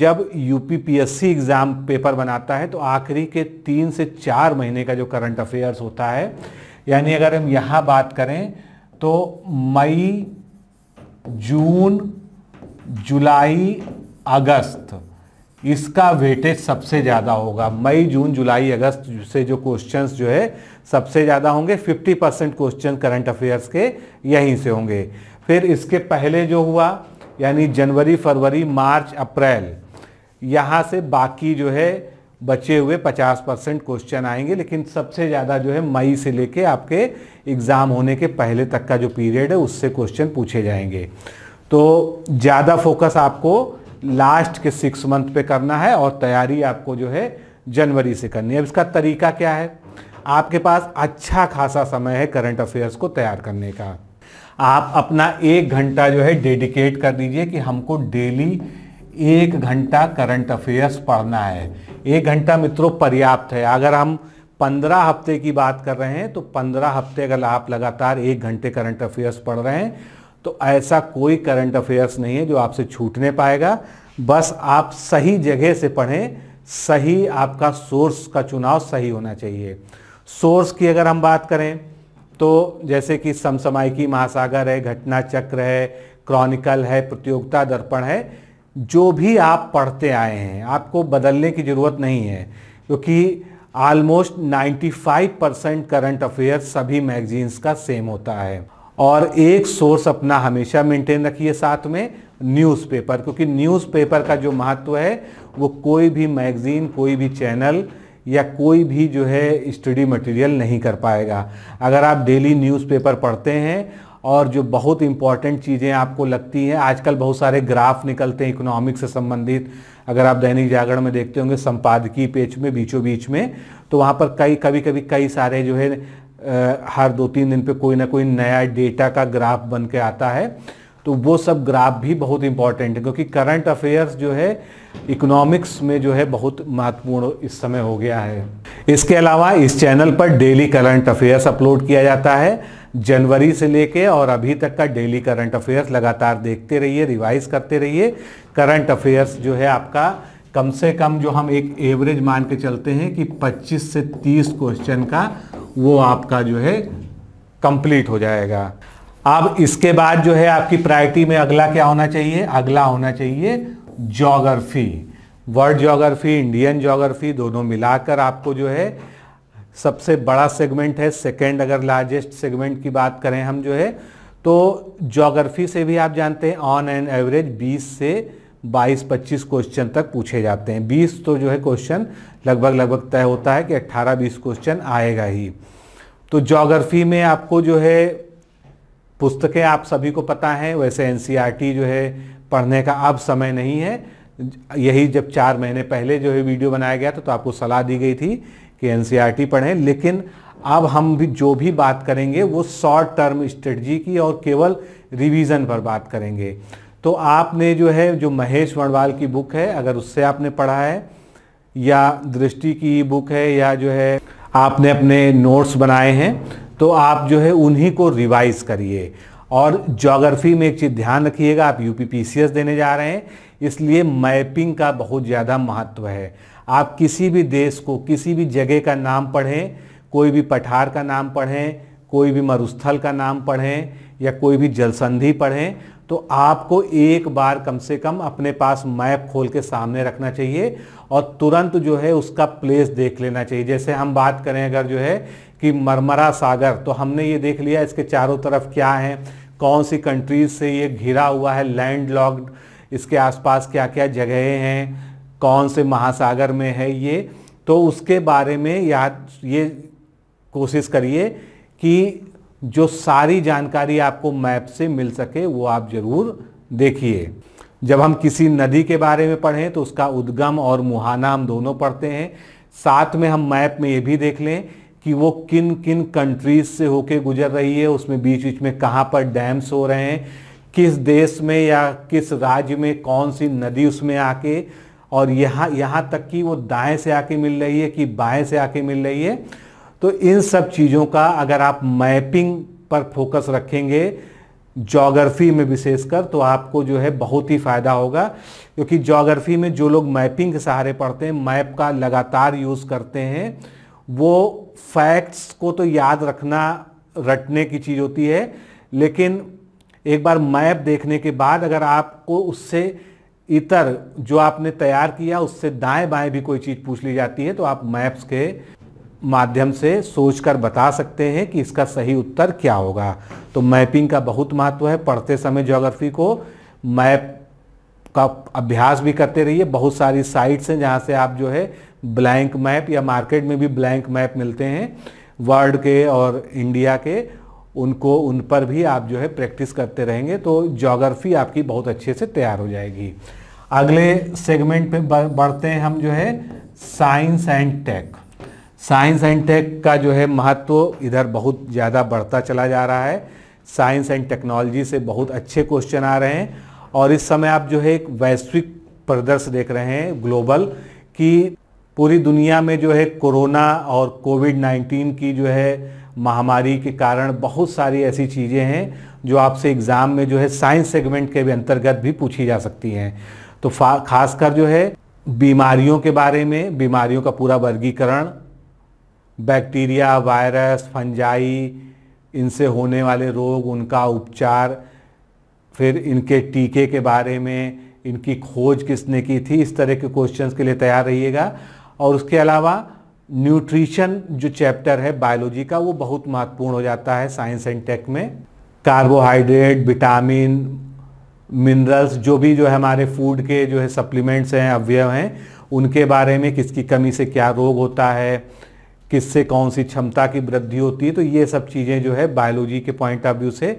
जब यूपीपीएससी एग्ज़ाम पेपर बनाता है तो आखिरी के तीन से चार महीने का जो करंट अफेयर्स होता है यानी अगर हम यहाँ बात करें तो मई जून जुलाई अगस्त इसका वेटेज सबसे ज़्यादा होगा मई जून जुलाई अगस्त से जो क्वेश्चंस जो है सबसे ज़्यादा होंगे 50 परसेंट क्वेश्चन करंट अफेयर्स के यहीं से होंगे फिर इसके पहले जो हुआ यानी जनवरी फरवरी मार्च अप्रैल यहाँ से बाकी जो है बचे हुए 50 परसेंट क्वेश्चन आएंगे लेकिन सबसे ज़्यादा जो है मई से लेके आपके एग्ज़ाम होने के पहले तक का जो पीरियड है उससे क्वेश्चन पूछे जाएंगे तो ज़्यादा फोकस आपको लास्ट के सिक्स मंथ पे करना है और तैयारी आपको जो है जनवरी से करनी है अब इसका तरीका क्या है आपके पास अच्छा खासा समय है करंट अफेयर्स को तैयार करने का आप अपना एक घंटा जो है डेडिकेट कर दीजिए कि हमको डेली एक घंटा करंट अफेयर्स पढ़ना है एक घंटा मित्रों पर्याप्त है अगर हम पंद्रह हफ्ते की बात कर रहे हैं तो पंद्रह हफ्ते अगर आप लगातार एक घंटे करंट अफेयर्स पढ़ रहे हैं तो ऐसा कोई करंट अफेयर्स नहीं है जो आपसे छूटने पाएगा बस आप सही जगह से पढ़ें सही आपका सोर्स का चुनाव सही होना चाहिए सोर्स की अगर हम बात करें तो जैसे कि समसमायिकी महासागर है घटना चक्र है क्रॉनिकल है प्रतियोगिता दर्पण है जो भी आप पढ़ते आए हैं आपको बदलने की ज़रूरत नहीं है क्योंकि आलमोस्ट 95 परसेंट करंट अफेयर सभी मैगजीन्स का सेम होता है और एक सोर्स अपना हमेशा मेंटेन रखिए साथ में न्यूज़पेपर क्योंकि न्यूज़पेपर का जो महत्व है वो कोई भी मैगज़ीन कोई भी चैनल या कोई भी जो है स्टडी मटेरियल नहीं कर पाएगा अगर आप डेली न्यूज़पेपर पढ़ते हैं और जो बहुत इंपॉर्टेंट चीज़ें आपको लगती हैं आजकल बहुत सारे ग्राफ निकलते हैं इकोनॉमिक्स से संबंधित अगर आप दैनिक जागरण में देखते होंगे संपादकीय पेज में बीचों बीच में तो वहाँ पर कई कभी कभी कई सारे जो है हर दो तीन दिन पे कोई ना कोई नया डेटा का ग्राफ बन के आता है तो वो सब ग्राफ भी बहुत इंपॉर्टेंट है क्योंकि करंट अफेयर्स जो है इकोनॉमिक्स में जो है बहुत महत्वपूर्ण इस समय हो गया है इसके अलावा इस चैनल पर डेली करंट अफेयर्स अपलोड किया जाता है जनवरी से लेके और अभी तक का डेली करंट अफेयर्स लगातार देखते रहिए रिवाइज करते रहिए करंट अफेयर्स जो है आपका कम से कम जो हम एक एवरेज मान के चलते हैं कि 25 से 30 क्वेश्चन का वो आपका जो है कंप्लीट हो जाएगा अब इसके बाद जो है आपकी प्रायरिटी में अगला क्या होना चाहिए अगला होना चाहिए geography world geography Indian geography दोनों मिलाकर आपको जो है सबसे बड़ा सेगमेंट है सेकेंड अगर लार्जेस्ट सेगमेंट की बात करें हम जो है तो जोग्राफी से भी आप जानते हैं ऑन एन एवरेज 20 से 22-25 क्वेश्चन तक पूछे जाते हैं 20 तो जो है क्वेश्चन लगभग लगभग तय होता है कि 18-20 क्वेश्चन आएगा ही तो जोग्राफी में आपको जो है पुस्तकें आप सभी को पता हैं वैसे एन e जो है पढ़ने का अब समय नहीं है यही जब चार महीने पहले जो है वीडियो बनाया गया था तो आपको सलाह दी गई थी कि एन e पढ़ें लेकिन अब हम भी जो भी बात करेंगे वो शॉर्ट टर्म स्ट्रेटजी की और केवल रिवीजन पर बात करेंगे तो आपने जो है जो महेश वर्णवाल की बुक है अगर उससे आपने पढ़ा है या दृष्टि की बुक है या जो है आपने अपने नोट्स बनाए हैं तो आप जो है उन्हीं को रिवाइज करिए और जोग्राफी में एक चीज़ ध्यान रखिएगा आप यू देने जा रहे हैं इसलिए मैपिंग का बहुत ज़्यादा महत्व है आप किसी भी देश को किसी भी जगह का नाम पढ़ें कोई भी पठार का नाम पढ़ें कोई भी मरुस्थल का नाम पढ़ें या कोई भी जलसंधि पढ़ें तो आपको एक बार कम से कम अपने पास मैप खोल के सामने रखना चाहिए और तुरंत जो है उसका प्लेस देख लेना चाहिए जैसे हम बात करें अगर जो है कि मरमरा सागर तो हमने ये देख लिया इसके चारों तरफ क्या है कौन सी कंट्रीज से ये घिरा हुआ है लैंड लॉक्ड इसके आसपास क्या क्या जगहें हैं कौन से महासागर में है ये तो उसके बारे में या ये कोशिश करिए कि जो सारी जानकारी आपको मैप से मिल सके वो आप ज़रूर देखिए जब हम किसी नदी के बारे में पढ़ें तो उसका उद्गम और मुहाना हम दोनों पढ़ते हैं साथ में हम मैप में ये भी देख लें कि वो किन किन कंट्रीज से होके गुजर रही है उसमें बीच बीच में कहाँ पर डैम्स हो रहे हैं किस देश में या किस राज्य में कौन सी नदी उसमें आके और यहाँ यहाँ तक कि वो दाएं से आके मिल रही है कि बाएं से आके मिल रही है तो इन सब चीज़ों का अगर आप मैपिंग पर फोकस रखेंगे जोग्राफी में विशेषकर तो आपको जो है बहुत ही फ़ायदा होगा क्योंकि जोग्राफी में जो लोग मैपिंग के सहारे पढ़ते हैं मैप का लगातार यूज़ करते हैं वो फैक्ट्स को तो याद रखना रटने की चीज़ होती है लेकिन एक बार मैप देखने के बाद अगर आपको उससे इतर जो आपने तैयार किया उससे दाएं बाएं भी कोई चीज़ पूछ ली जाती है तो आप मैप्स के माध्यम से सोचकर बता सकते हैं कि इसका सही उत्तर क्या होगा तो मैपिंग का बहुत महत्व है पढ़ते समय ज्योग्राफी को मैप का अभ्यास भी करते रहिए बहुत सारी साइट्स हैं जहाँ से आप जो है ब्लैंक मैप या मार्केट में भी ब्लैंक मैप मिलते हैं वर्ल्ड के और इंडिया के उनको उन पर भी आप जो है प्रैक्टिस करते रहेंगे तो जोग्राफी आपकी बहुत अच्छे से तैयार हो जाएगी अगले सेगमेंट पे बढ़ते हैं हम जो है science and tech science and tech का जो है महत्व इधर बहुत ज़्यादा बढ़ता चला जा रहा है साइंस एंड टेक्नोलॉजी से बहुत अच्छे क्वेश्चन आ रहे हैं और इस समय आप जो है एक वैश्विक प्रदर्श देख रहे हैं ग्लोबल कि पूरी दुनिया में जो है कोरोना और कोविड 19 की जो है महामारी के कारण बहुत सारी ऐसी चीज़ें हैं जो आपसे एग्ज़ाम में जो है साइंस सेगमेंट के भी अंतर्गत भी पूछी जा सकती हैं तो खासकर जो है बीमारियों के बारे में बीमारियों का पूरा वर्गीकरण बैक्टीरिया वायरस फंजाई इनसे होने वाले रोग उनका उपचार फिर इनके टीके के बारे में इनकी खोज किसने की थी इस तरह के क्वेश्चंस के लिए तैयार रहिएगा और उसके अलावा न्यूट्रिशन जो चैप्टर है बायोलॉजी का वो बहुत महत्वपूर्ण हो जाता है साइंस एंड टेक में कार्बोहाइड्रेट विटामिन मिनरल्स जो भी जो है हमारे फूड के जो है सप्लीमेंट्स हैं अवयव हैं उनके बारे में किसकी कमी से क्या रोग होता है किससे कौन सी क्षमता की वृद्धि होती है तो ये सब चीज़ें जो है बायोलॉजी के पॉइंट ऑफ व्यू से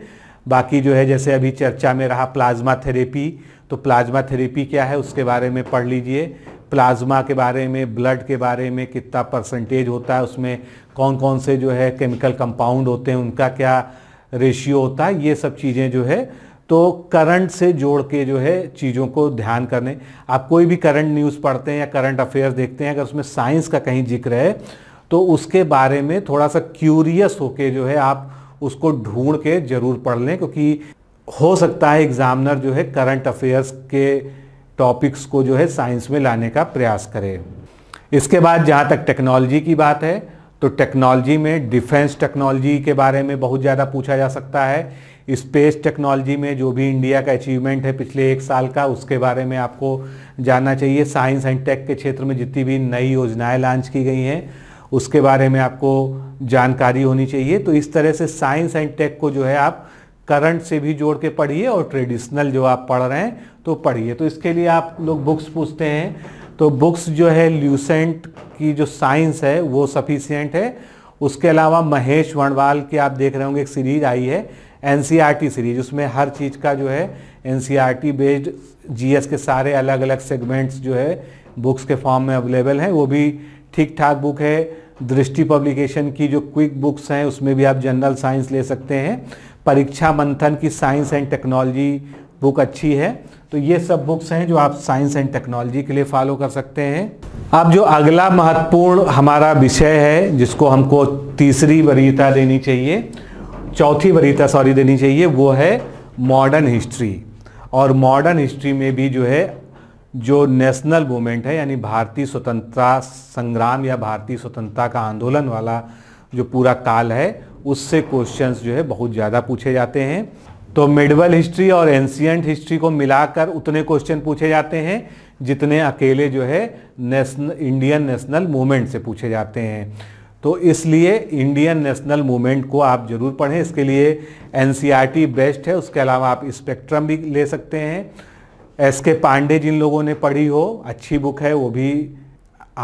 बाकी जो है जैसे अभी चर्चा में रहा प्लाज्मा थेरेपी तो प्लाज्मा थेरेपी क्या है उसके बारे में पढ़ लीजिए प्लाज्मा के बारे में ब्लड के बारे में कितना परसेंटेज होता है उसमें कौन कौन से जो है केमिकल कंपाउंड होते हैं उनका क्या रेशियो होता है ये सब चीज़ें जो है तो करंट से जोड़ के जो है चीज़ों को ध्यान करने आप कोई भी करंट न्यूज़ पढ़ते हैं या करंट अफेयर्स देखते हैं अगर उसमें साइंस का कहीं जिक्र है तो उसके बारे में थोड़ा सा क्यूरियस होके जो है आप उसको ढूंढ के ज़रूर पढ़ लें क्योंकि हो सकता है एग्ज़ामिनर जो है करंट अफेयर्स के टॉपिक्स को जो है साइंस में लाने का प्रयास करे इसके बाद जहाँ तक टेक्नोलॉजी की बात है तो टेक्नोलॉजी में डिफेंस टेक्नोलॉजी के बारे में बहुत ज़्यादा पूछा जा सकता है स्पेस टेक्नोलॉजी में जो भी इंडिया का अचीवमेंट है पिछले एक साल का उसके बारे में आपको जानना चाहिए साइंस एंड टेक के क्षेत्र में जितनी भी नई योजनाएं लॉन्च की गई हैं उसके बारे में आपको जानकारी होनी चाहिए तो इस तरह से साइंस एंड टेक को जो है आप करंट से भी जोड़ के पढ़िए और ट्रेडिशनल जो आप पढ़ रहे हैं तो पढ़िए तो इसके लिए आप लोग बुक्स पूछते हैं तो बुक्स जो है ल्यूसेंट की जो साइंस है वो सफिशियंट है उसके अलावा महेश वर्णवाल की आप देख रहे होंगे एक सीरीज आई है एन सीरीज उसमें हर चीज़ का जो है एन बेस्ड जीएस के सारे अलग अलग सेगमेंट्स जो है बुक्स के फॉर्म में अवेलेबल हैं वो भी ठीक ठाक बुक है दृष्टि पब्लिकेशन की जो क्विक बुक्स हैं उसमें भी आप जनरल साइंस ले सकते हैं परीक्षा मंथन की साइंस एंड टेक्नोलॉजी बुक अच्छी है तो ये सब बुक्स हैं जो आप साइंस एंड टेक्नोलॉजी के लिए फॉलो कर सकते हैं अब जो अगला महत्वपूर्ण हमारा विषय है जिसको हमको तीसरी वरीयता देनी चाहिए चौथी वरीयता सॉरी देनी चाहिए वो है मॉडर्न हिस्ट्री और मॉडर्न हिस्ट्री में भी जो है जो नेशनल मूवमेंट है यानी भारतीय स्वतंत्रता संग्राम या भारतीय स्वतंत्रता का आंदोलन वाला जो पूरा काल है उससे क्वेश्चंस जो है बहुत ज़्यादा पूछे जाते हैं तो मिडवल हिस्ट्री और एंशियंट हिस्ट्री को मिलाकर उतने क्वेश्चन पूछे जाते हैं जितने अकेले जो है नेशनल इंडियन नेशनल मूवमेंट से पूछे जाते हैं तो इसलिए इंडियन नेशनल मूवमेंट को आप जरूर पढ़ें इसके लिए एन बेस्ट e है उसके अलावा आप स्पेक्ट्रम भी ले सकते हैं एस के पांडे जिन लोगों ने पढ़ी हो अच्छी बुक है वो भी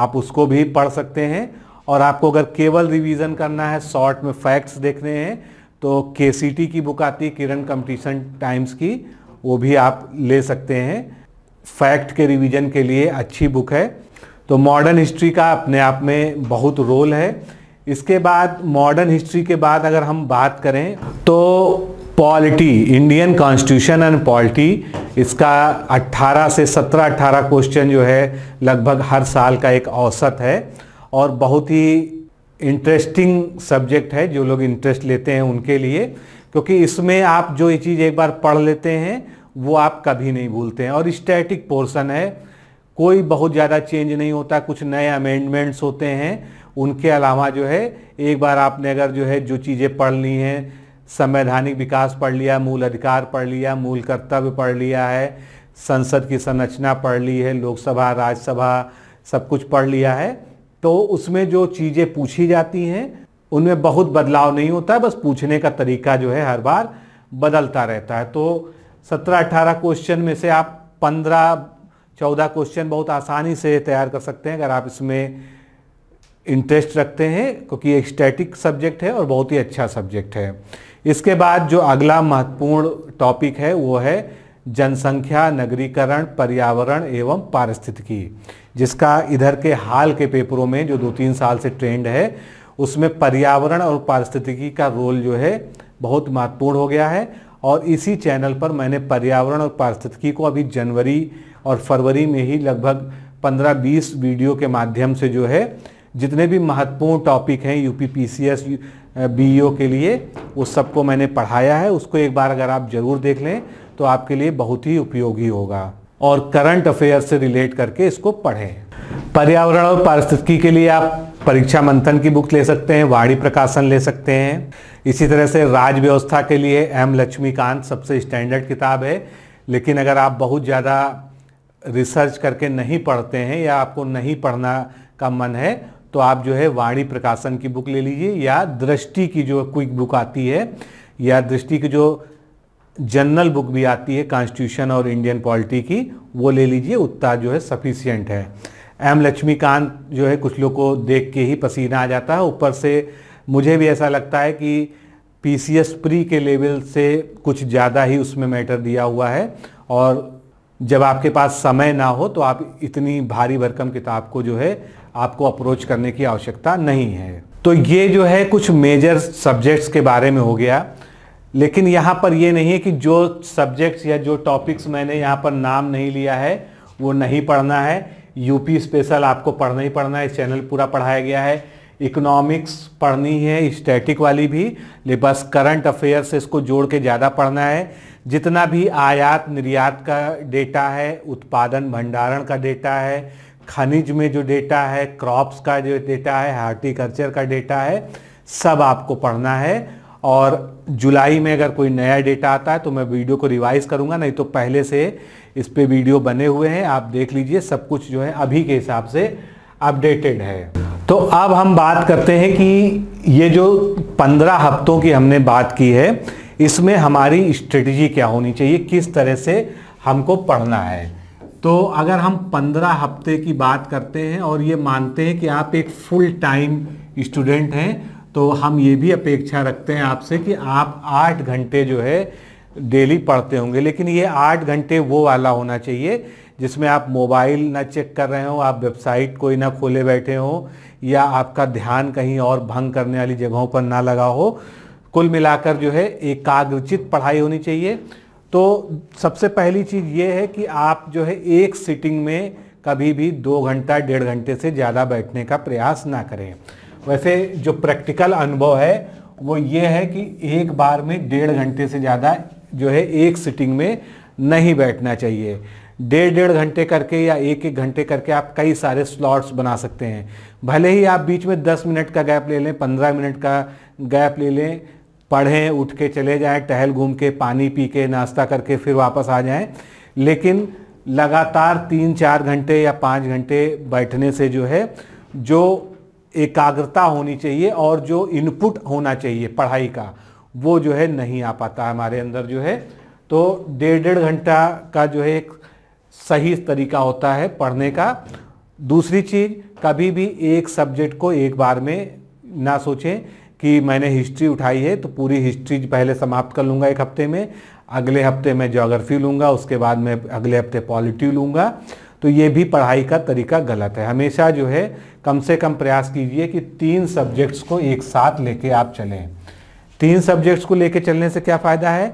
आप उसको भी पढ़ सकते हैं और आपको अगर केवल रिवीजन करना है शॉर्ट में फैक्ट्स देखने हैं तो के की बुक आती है किरण कंपटीशन टाइम्स की वो भी आप ले सकते हैं फैक्ट के रिवीजन के लिए अच्छी बुक है तो मॉडर्न हिस्ट्री का अपने आप में बहुत रोल है इसके बाद मॉडर्न हिस्ट्री के बाद अगर हम बात करें तो polity Indian constitution and polity इसका 18 से 17-18 क्वेश्चन जो है लगभग हर साल का एक औसत है और बहुत ही इंटरेस्टिंग सब्जेक्ट है जो लोग इंटरेस्ट लेते हैं उनके लिए क्योंकि इसमें आप जो ये चीज़ एक बार पढ़ लेते हैं वो आप कभी नहीं भूलते हैं और स्टैटिक पोर्सन है कोई बहुत ज़्यादा चेंज नहीं होता कुछ नए अमेंडमेंट्स होते हैं उनके अलावा जो है एक बार आपने अगर जो है जो चीज़ें पढ़ ली हैं संवैधानिक विकास पढ़ लिया मूल अधिकार पढ़ लिया मूल कर्तव्य पढ़ लिया है संसद की संरचना पढ़ ली है लोकसभा राज्यसभा सब कुछ पढ़ लिया है तो उसमें जो चीज़ें पूछी जाती हैं उनमें बहुत बदलाव नहीं होता है बस पूछने का तरीका जो है हर बार बदलता रहता है तो सत्रह अट्ठारह क्वेश्चन में से आप पंद्रह चौदह क्वेश्चन बहुत आसानी से तैयार कर सकते हैं अगर आप इसमें इंटरेस्ट रखते हैं क्योंकि एक स्टैटिक सब्जेक्ट है और बहुत ही अच्छा सब्जेक्ट है इसके बाद जो अगला महत्वपूर्ण टॉपिक है वो है जनसंख्या नगरीकरण पर्यावरण एवं पारिस्थितिकी जिसका इधर के हाल के पेपरों में जो दो तीन साल से ट्रेंड है उसमें पर्यावरण और पारिस्थितिकी का रोल जो है बहुत महत्वपूर्ण हो गया है और इसी चैनल पर मैंने पर्यावरण और पारिस्थितिकी को अभी जनवरी और फरवरी में ही लगभग 15-20 वीडियो के माध्यम से जो है जितने भी महत्वपूर्ण टॉपिक हैं U P P C S BEO के लिए उस सबको मैंने पढ़ाया है उसको एक बार अगर आप ज़रूर देख लें तो आपके लिए बहुत ही उपयोगी होगा और करंट अफेयर से रिलेट करके इसको पढ़ें पर्यावरण और पारिस्थितिकी के लिए आप परीक्षा मंथन की बुक ले सकते हैं वाणी प्रकाशन ले सकते हैं इसी तरह से राज व्यवस्था के लिए एम लक्ष्मीकांत सबसे स्टैंडर्ड किताब है लेकिन अगर आप बहुत ज़्यादा रिसर्च करके नहीं पढ़ते हैं या आपको नहीं पढ़ना का मन है तो आप जो है वाणी प्रकाशन की बुक ले लीजिए या दृष्टि की जो क्विक बुक आती है या दृष्टि की जो जनरल बुक भी आती है कॉन्स्टिट्यूशन और इंडियन पॉलिटी की वो ले लीजिए उतना जो है सफिशियंट है एम लक्ष्मीकांत जो है कुछ लोग को देख के ही पसीना आ जाता है ऊपर से मुझे भी ऐसा लगता है कि पी सी एस प्री के लेवल से कुछ ज़्यादा ही उसमें मैटर दिया हुआ है और जब आपके पास समय ना हो तो आप इतनी भारी भरकम किताब को जो है आपको अप्रोच करने की आवश्यकता नहीं है तो ये जो है कुछ मेजर सब्जेक्ट्स के बारे में हो गया लेकिन यहाँ पर ये नहीं है कि जो सब्जेक्ट्स या जो टॉपिक्स मैंने यहाँ पर नाम नहीं लिया है वो नहीं पढ़ना है यूपी स्पेशल आपको पढ़ना ही पढ़ना है इस चैनल पूरा पढ़ाया गया है इकोनॉमिक्स पढ़नी है स्टैटिक वाली भी ले बस करंट अफेयर्स से इसको जोड़ के ज़्यादा पढ़ना है जितना भी आयात निर्यात का डेटा है उत्पादन भंडारण का डेटा है खनिज में जो डेटा है क्रॉप्स का जो डेटा है हार्टिकल्चर का डेटा है सब आपको पढ़ना है और जुलाई में अगर कोई नया डेटा आता है तो मैं वीडियो को रिवाइज करूंगा नहीं तो पहले से इस पर वीडियो बने हुए हैं आप देख लीजिए सब कुछ जो है अभी के हिसाब से अपडेटेड है तो अब हम बात करते हैं कि ये जो पंद्रह हफ्तों की हमने बात की है इसमें हमारी स्ट्रेटजी क्या होनी चाहिए किस तरह से हमको पढ़ना है तो अगर हम पंद्रह हफ्ते की बात करते हैं और ये मानते हैं कि आप एक फुल टाइम स्टूडेंट हैं तो हम ये भी अपेक्षा रखते हैं आपसे कि आप आठ घंटे जो है डेली पढ़ते होंगे लेकिन ये आठ घंटे वो वाला होना चाहिए जिसमें आप मोबाइल ना चेक कर रहे हों आप वेबसाइट कोई ना खोले बैठे हों या आपका ध्यान कहीं और भंग करने वाली जगहों पर ना लगा हो कुल मिलाकर जो है एकाग्रचित पढ़ाई होनी चाहिए तो सबसे पहली चीज़ ये है कि आप जो है एक सिटिंग में कभी भी दो घंटा डेढ़ घंटे से ज़्यादा बैठने का प्रयास ना करें वैसे जो प्रैक्टिकल अनुभव है वो ये है कि एक बार में डेढ़ घंटे से ज़्यादा जो है एक सिटिंग में नहीं बैठना चाहिए डेढ़ डेढ़ घंटे करके या एक एक घंटे करके आप कई सारे स्लॉट्स बना सकते हैं भले ही आप बीच में 10 मिनट का गैप ले लें 15 मिनट का गैप ले लें पढ़ें उठ के चले जाएं टहल घूम के पानी पी के नाश्ता करके फिर वापस आ जाएं लेकिन लगातार तीन चार घंटे या पाँच घंटे बैठने से जो है जो एकाग्रता होनी चाहिए और जो इनपुट होना चाहिए पढ़ाई का वो जो है नहीं आ पाता हमारे अंदर जो है तो डेढ़ डेढ़ घंटा का जो है एक सही तरीका होता है पढ़ने का दूसरी चीज़ कभी भी एक सब्जेक्ट को एक बार में ना सोचें कि मैंने हिस्ट्री उठाई है तो पूरी हिस्ट्री पहले समाप्त कर लूँगा एक हफ्ते में अगले हफ्ते मैं जोग्राफी लूँगा उसके बाद मैं अगले हफ्ते पॉलिटी लूँगा तो ये भी पढ़ाई का तरीका गलत है हमेशा जो है कम से कम प्रयास कीजिए कि तीन सब्जेक्ट्स को एक साथ लेके आप चलें तीन सब्जेक्ट्स को लेके चलने से क्या फ़ायदा है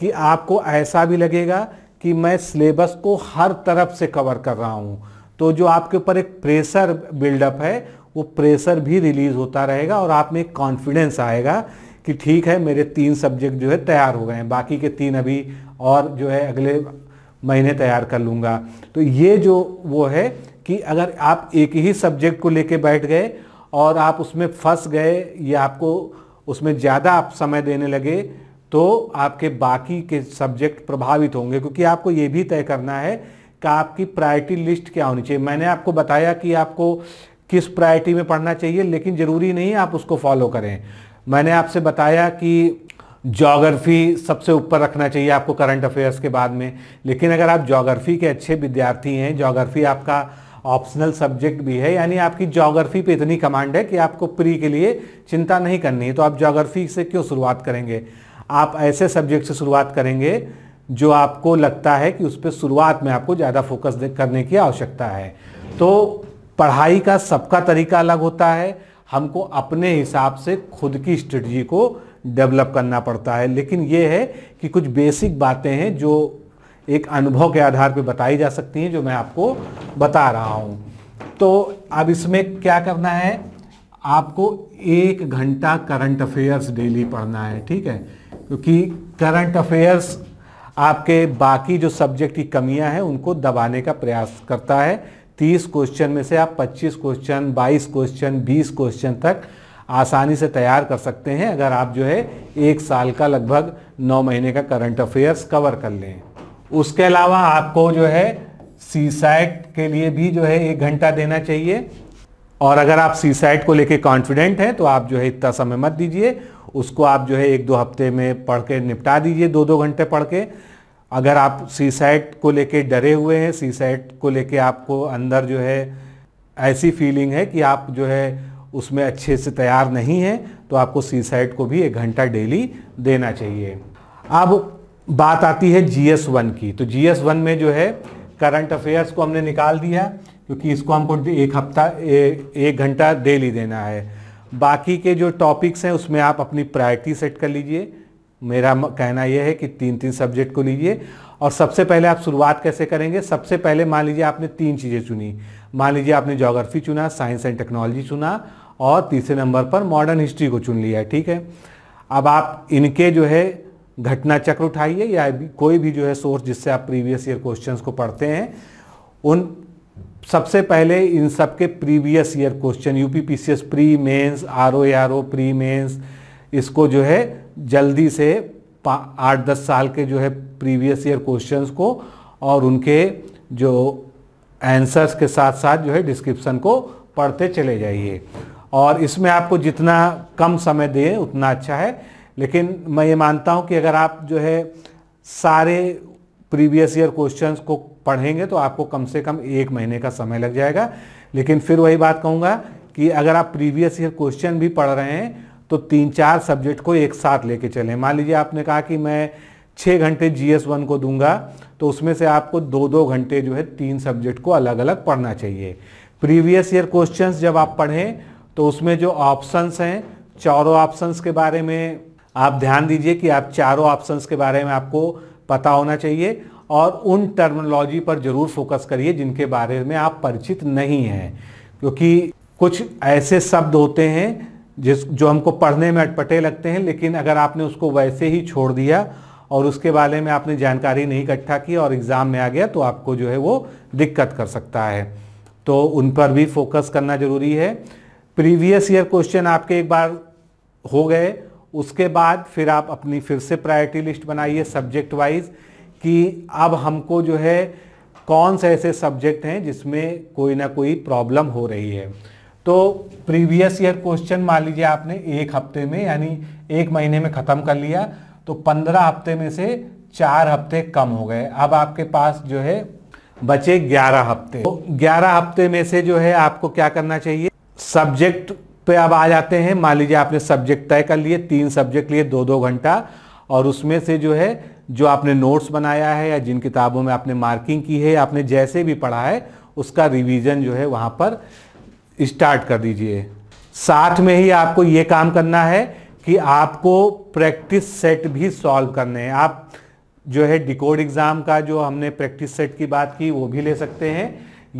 कि आपको ऐसा भी लगेगा कि मैं सिलेबस को हर तरफ से कवर कर रहा हूँ तो जो आपके ऊपर एक प्रेशर बिल्डअप है वो प्रेशर भी रिलीज़ होता रहेगा और आप में कॉन्फिडेंस आएगा कि ठीक है मेरे तीन सब्जेक्ट जो है तैयार हो गए हैं बाकी के तीन अभी और जो है अगले महीने तैयार कर लूँगा तो ये जो वो है कि अगर आप एक ही सब्जेक्ट को लेके बैठ गए और आप उसमें फंस गए या आपको उसमें ज़्यादा आप समय देने लगे तो आपके बाकी के सब्जेक्ट प्रभावित होंगे क्योंकि आपको ये भी तय करना है कि आपकी प्रायोरिटी लिस्ट क्या होनी चाहिए मैंने आपको बताया कि आपको किस प्रायोरिटी में पढ़ना चाहिए लेकिन ज़रूरी नहीं आप उसको फॉलो करें मैंने आपसे बताया कि जोग्राफ़ी सबसे ऊपर रखना चाहिए आपको करंट अफेयर्स के बाद में लेकिन अगर आप जोग्राफ़ी के अच्छे विद्यार्थी हैं जोग्राफ़ी आपका ऑप्शनल सब्जेक्ट भी है यानी आपकी जोग्राफ़ी पे इतनी कमांड है कि आपको प्री के लिए चिंता नहीं करनी है तो आप जोग्राफ़ी से क्यों शुरुआत करेंगे आप ऐसे सब्जेक्ट से शुरुआत करेंगे जो आपको लगता है कि उस पर शुरुआत में आपको ज़्यादा फोकस करने की आवश्यकता है तो पढ़ाई का सबका तरीका अलग होता है हमको अपने हिसाब से खुद की स्ट्रेटजी को डेवलप करना पड़ता है लेकिन ये है कि कुछ बेसिक बातें हैं जो एक अनुभव के आधार पर बताई जा सकती हैं जो मैं आपको बता रहा हूँ तो अब इसमें क्या करना है आपको एक घंटा करंट अफेयर्स डेली पढ़ना है ठीक है क्योंकि करंट अफेयर्स आपके बाकी जो सब्जेक्ट की कमियां हैं उनको दबाने का प्रयास करता है 30 क्वेश्चन में से आप 25 क्वेश्चन 22 क्वेश्चन 20 क्वेश्चन तक आसानी से तैयार कर सकते हैं अगर आप जो है एक साल का लगभग नौ महीने का करंट अफेयर्स कवर कर लें उसके अलावा आपको जो है सी साइट के लिए भी जो है एक घंटा देना चाहिए और अगर आप सी साइट को लेके कॉन्फिडेंट हैं तो आप जो है इतना समय मत दीजिए उसको आप जो है एक दो हफ्ते में पढ़ के निपटा दीजिए दो दो घंटे पढ़ के अगर आप सी सैट को लेके डरे हुए हैं सी सैट को लेके आपको अंदर जो है ऐसी फीलिंग है कि आप जो है उसमें अच्छे से तैयार नहीं हैं तो आपको सी सैट को भी एक घंटा डेली देना चाहिए अब बात आती है जी एस वन की तो जी एस वन में जो है करंट अफेयर्स को हमने निकाल दिया क्योंकि इसको हमको एक हफ्ता एक घंटा डेली देना है बाकी के जो टॉपिक्स हैं उसमें आप अपनी प्रायरिटी सेट कर लीजिए मेरा कहना यह है कि तीन तीन सब्जेक्ट को लीजिए और सबसे पहले आप शुरुआत कैसे करेंगे सबसे पहले मान लीजिए आपने तीन चीज़ें चुनी मान लीजिए आपने जोग्राफी चुना साइंस एंड टेक्नोलॉजी चुना और तीसरे नंबर पर मॉडर्न हिस्ट्री को चुन लिया ठीक है अब आप इनके जो है घटना चक्र उठाइए या कोई भी जो है सोर्स जिससे आप प्रीवियस ईयर क्वेश्चन को पढ़ते हैं उन सबसे पहले इन सब के previous year question UPPCS pre mains RO O pre mains इसको जो है जल्दी से आठ दस साल के जो है प्रीवियस ईयर क्वेश्चंस को और उनके जो आंसर्स के साथ साथ जो है डिस्क्रिप्शन को पढ़ते चले जाइए और इसमें आपको जितना कम समय दिए उतना अच्छा है लेकिन मैं ये मानता हूँ कि अगर आप जो है सारे प्रीवियस ईयर क्वेश्चंस को पढ़ेंगे तो आपको कम से कम एक महीने का समय लग जाएगा लेकिन फिर वही बात कहूँगा कि अगर आप प्रीवियस ईयर क्वेश्चन भी पढ़ रहे हैं तो तीन चार सब्जेक्ट को एक साथ लेके चलें मान लीजिए आपने कहा कि मैं छः घंटे जी एस वन को दूंगा तो उसमें से आपको दो दो घंटे जो है तीन सब्जेक्ट को अलग अलग पढ़ना चाहिए प्रीवियस ईयर क्वेश्चंस जब आप पढ़ें तो उसमें जो ऑप्शंस हैं चारों ऑप्शंस के बारे में आप ध्यान दीजिए कि आप चारों ऑप्शंस के बारे में आपको पता होना चाहिए और उन टर्मिनोलॉजी पर ज़रूर फोकस करिए जिनके बारे में आप परिचित नहीं हैं क्योंकि कुछ ऐसे शब्द होते हैं जिस जो हमको पढ़ने में अटपटे लगते हैं लेकिन अगर आपने उसको वैसे ही छोड़ दिया और उसके बारे में आपने जानकारी नहीं इकट्ठा की और एग्ज़ाम में आ गया तो आपको जो है वो दिक्कत कर सकता है तो उन पर भी फोकस करना ज़रूरी है प्रीवियस ईयर क्वेश्चन आपके एक बार हो गए उसके बाद फिर आप अपनी फिर से प्रायोरिटी लिस्ट बनाइए सब्जेक्ट वाइज कि अब हमको जो है कौन से ऐसे सब्जेक्ट हैं जिसमें कोई ना कोई प्रॉब्लम हो रही है तो प्रीवियस ईयर क्वेश्चन मान लीजिए आपने एक हफ्ते में यानी एक महीने में ख़त्म कर लिया तो पंद्रह हफ्ते में से चार हफ्ते कम हो गए अब आपके पास जो है बचे ग्यारह हफ्ते तो ग्यारह हफ्ते में से जो है आपको क्या करना चाहिए सब्जेक्ट पे अब आ जाते हैं मान लीजिए आपने सब्जेक्ट तय कर लिए तीन सब्जेक्ट लिए दो दो घंटा और उसमें से जो है जो आपने नोट्स बनाया है या जिन किताबों में आपने मार्किंग की है आपने जैसे भी पढ़ा है उसका रिवीजन जो है वहाँ पर स्टार्ट कर दीजिए साथ में ही आपको ये काम करना है कि आपको प्रैक्टिस सेट भी सॉल्व करने हैं आप जो है डिकोड एग्ज़ाम का जो हमने प्रैक्टिस सेट की बात की वो भी ले सकते हैं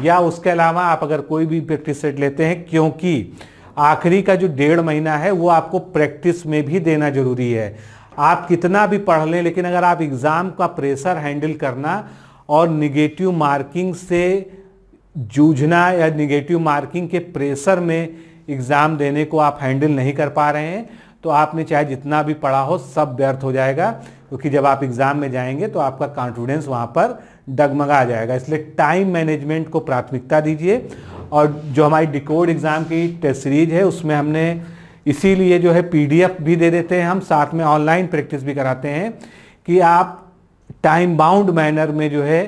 या उसके अलावा आप अगर कोई भी प्रैक्टिस सेट लेते हैं क्योंकि आखिरी का जो डेढ़ महीना है वो आपको प्रैक्टिस में भी देना ज़रूरी है आप कितना भी पढ़ लें लेकिन अगर आप एग्ज़ाम का प्रेशर हैंडल करना और निगेटिव मार्किंग से जूझना या निगेटिव मार्किंग के प्रेशर में एग्ज़ाम देने को आप हैंडल नहीं कर पा रहे हैं तो आपने चाहे जितना भी पढ़ा हो सब व्यर्थ हो जाएगा क्योंकि तो जब आप एग्ज़ाम में जाएंगे तो आपका कॉन्फिडेंस वहाँ पर डगमगा जाएगा इसलिए टाइम मैनेजमेंट को प्राथमिकता दीजिए और जो हमारी डिकोड एग्ज़ाम की टेस्ट सीरीज है उसमें हमने इसीलिए जो है पीडीएफ भी दे देते हैं हम साथ में ऑनलाइन प्रैक्टिस भी कराते हैं कि आप टाइम बाउंड मैनर में जो है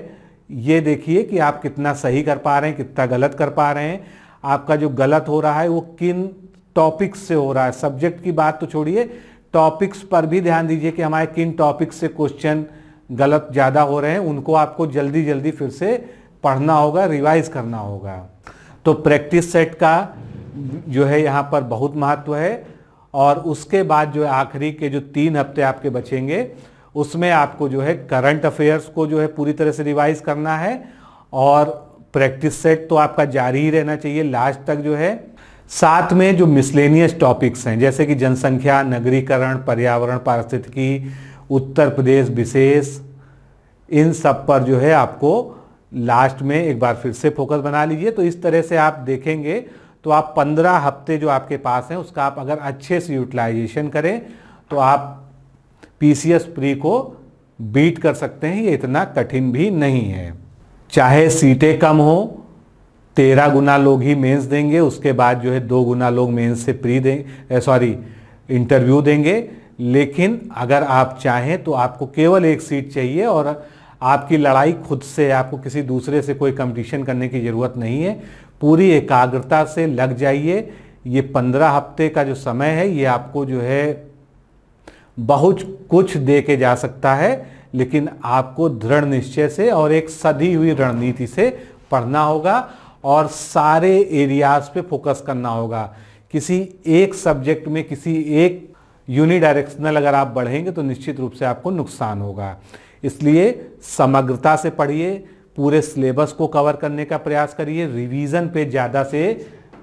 ये देखिए कि आप कितना सही कर पा रहे हैं कितना गलत कर पा रहे हैं आपका जो गलत हो रहा है वो किन टॉपिक्स से हो रहा है सब्जेक्ट की बात तो छोड़िए टॉपिक्स पर भी ध्यान दीजिए कि हमारे किन टॉपिक्स से क्वेश्चन गलत ज़्यादा हो रहे हैं उनको आपको जल्दी जल्दी फिर से पढ़ना होगा रिवाइज करना होगा तो प्रैक्टिस सेट का जो है यहाँ पर बहुत महत्व है और उसके बाद जो आखिरी के जो तीन हफ्ते आपके बचेंगे उसमें आपको जो है करंट अफेयर्स को जो है पूरी तरह से रिवाइज करना है और प्रैक्टिस सेट तो आपका जारी ही रहना चाहिए लास्ट तक जो है साथ में जो मिसलेनियस टॉपिक्स हैं जैसे कि जनसंख्या नगरीकरण पर्यावरण पारिस्थितिकी उत्तर प्रदेश विशेष इन सब पर जो है आपको लास्ट में एक बार फिर से फोकस बना लीजिए तो इस तरह से आप देखेंगे तो आप पंद्रह हफ्ते जो आपके पास हैं उसका आप अगर अच्छे से यूटिलाइजेशन करें तो आप पीसीएस प्री को बीट कर सकते हैं ये इतना कठिन भी नहीं है चाहे सीटें कम हो तेरह गुना लोग ही मेंस देंगे उसके बाद जो है दो गुना लोग मेंस से प्री दें सॉरी इंटरव्यू देंगे लेकिन अगर आप चाहें तो आपको केवल एक सीट चाहिए और आपकी लड़ाई खुद से आपको किसी दूसरे से कोई कंपटीशन करने की ज़रूरत नहीं है पूरी एकाग्रता से लग जाइए ये पंद्रह हफ्ते का जो समय है ये आपको जो है बहुत कुछ दे के जा सकता है लेकिन आपको दृढ़ निश्चय से और एक सधी हुई रणनीति से पढ़ना होगा और सारे एरियाज पे फोकस करना होगा किसी एक सब्जेक्ट में किसी एक यूनिडायरेक्शनल अगर आप बढ़ेंगे तो निश्चित रूप से आपको नुकसान होगा इसलिए समग्रता से पढ़िए पूरे सिलेबस को कवर करने का प्रयास करिए रिवीजन पे ज़्यादा से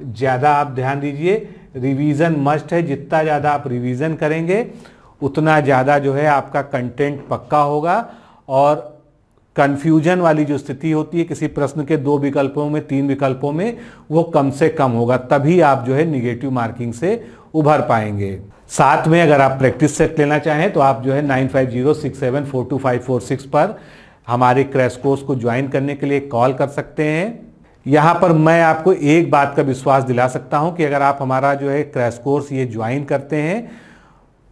ज़्यादा आप ध्यान दीजिए रिवीजन मस्ट है जितना ज़्यादा आप रिवीजन करेंगे उतना ज़्यादा जो है आपका कंटेंट पक्का होगा और कन्फ्यूजन वाली जो स्थिति होती है किसी प्रश्न के दो विकल्पों में तीन विकल्पों में वो कम से कम होगा तभी आप जो है निगेटिव मार्किंग से उभर पाएंगे साथ में अगर आप प्रैक्टिस सेट लेना चाहें तो आप जो है nine five zero six seven four two five four six पर हमारे क्रैश कोर्स को ज्वाइन करने के लिए कॉल कर सकते हैं यहाँ पर मैं आपको एक बात का विश्वास दिला सकता हूँ कि अगर आप हमारा जो है क्रैश कोर्स ये ज्वाइन करते हैं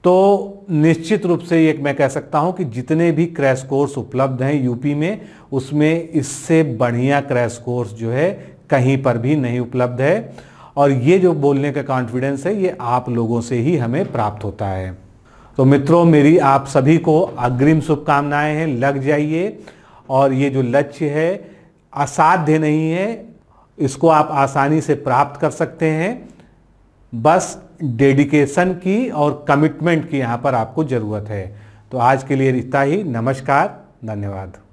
तो निश्चित रूप से ये मैं कह सकता हूं कि जितने भी क्रैश कोर्स उपलब्ध हैं यूपी में उसमें इससे बढ़िया क्रैश कोर्स जो है कहीं पर भी नहीं उपलब्ध है और ये जो बोलने का कॉन्फिडेंस है ये आप लोगों से ही हमें प्राप्त होता है तो मित्रों मेरी आप सभी को अग्रिम शुभकामनाएं हैं लग जाइए और ये जो लक्ष्य है असाध्य नहीं है इसको आप आसानी से प्राप्त कर सकते हैं बस डेडिकेशन की और कमिटमेंट की यहाँ पर आपको ज़रूरत है तो आज के लिए इतना ही नमस्कार धन्यवाद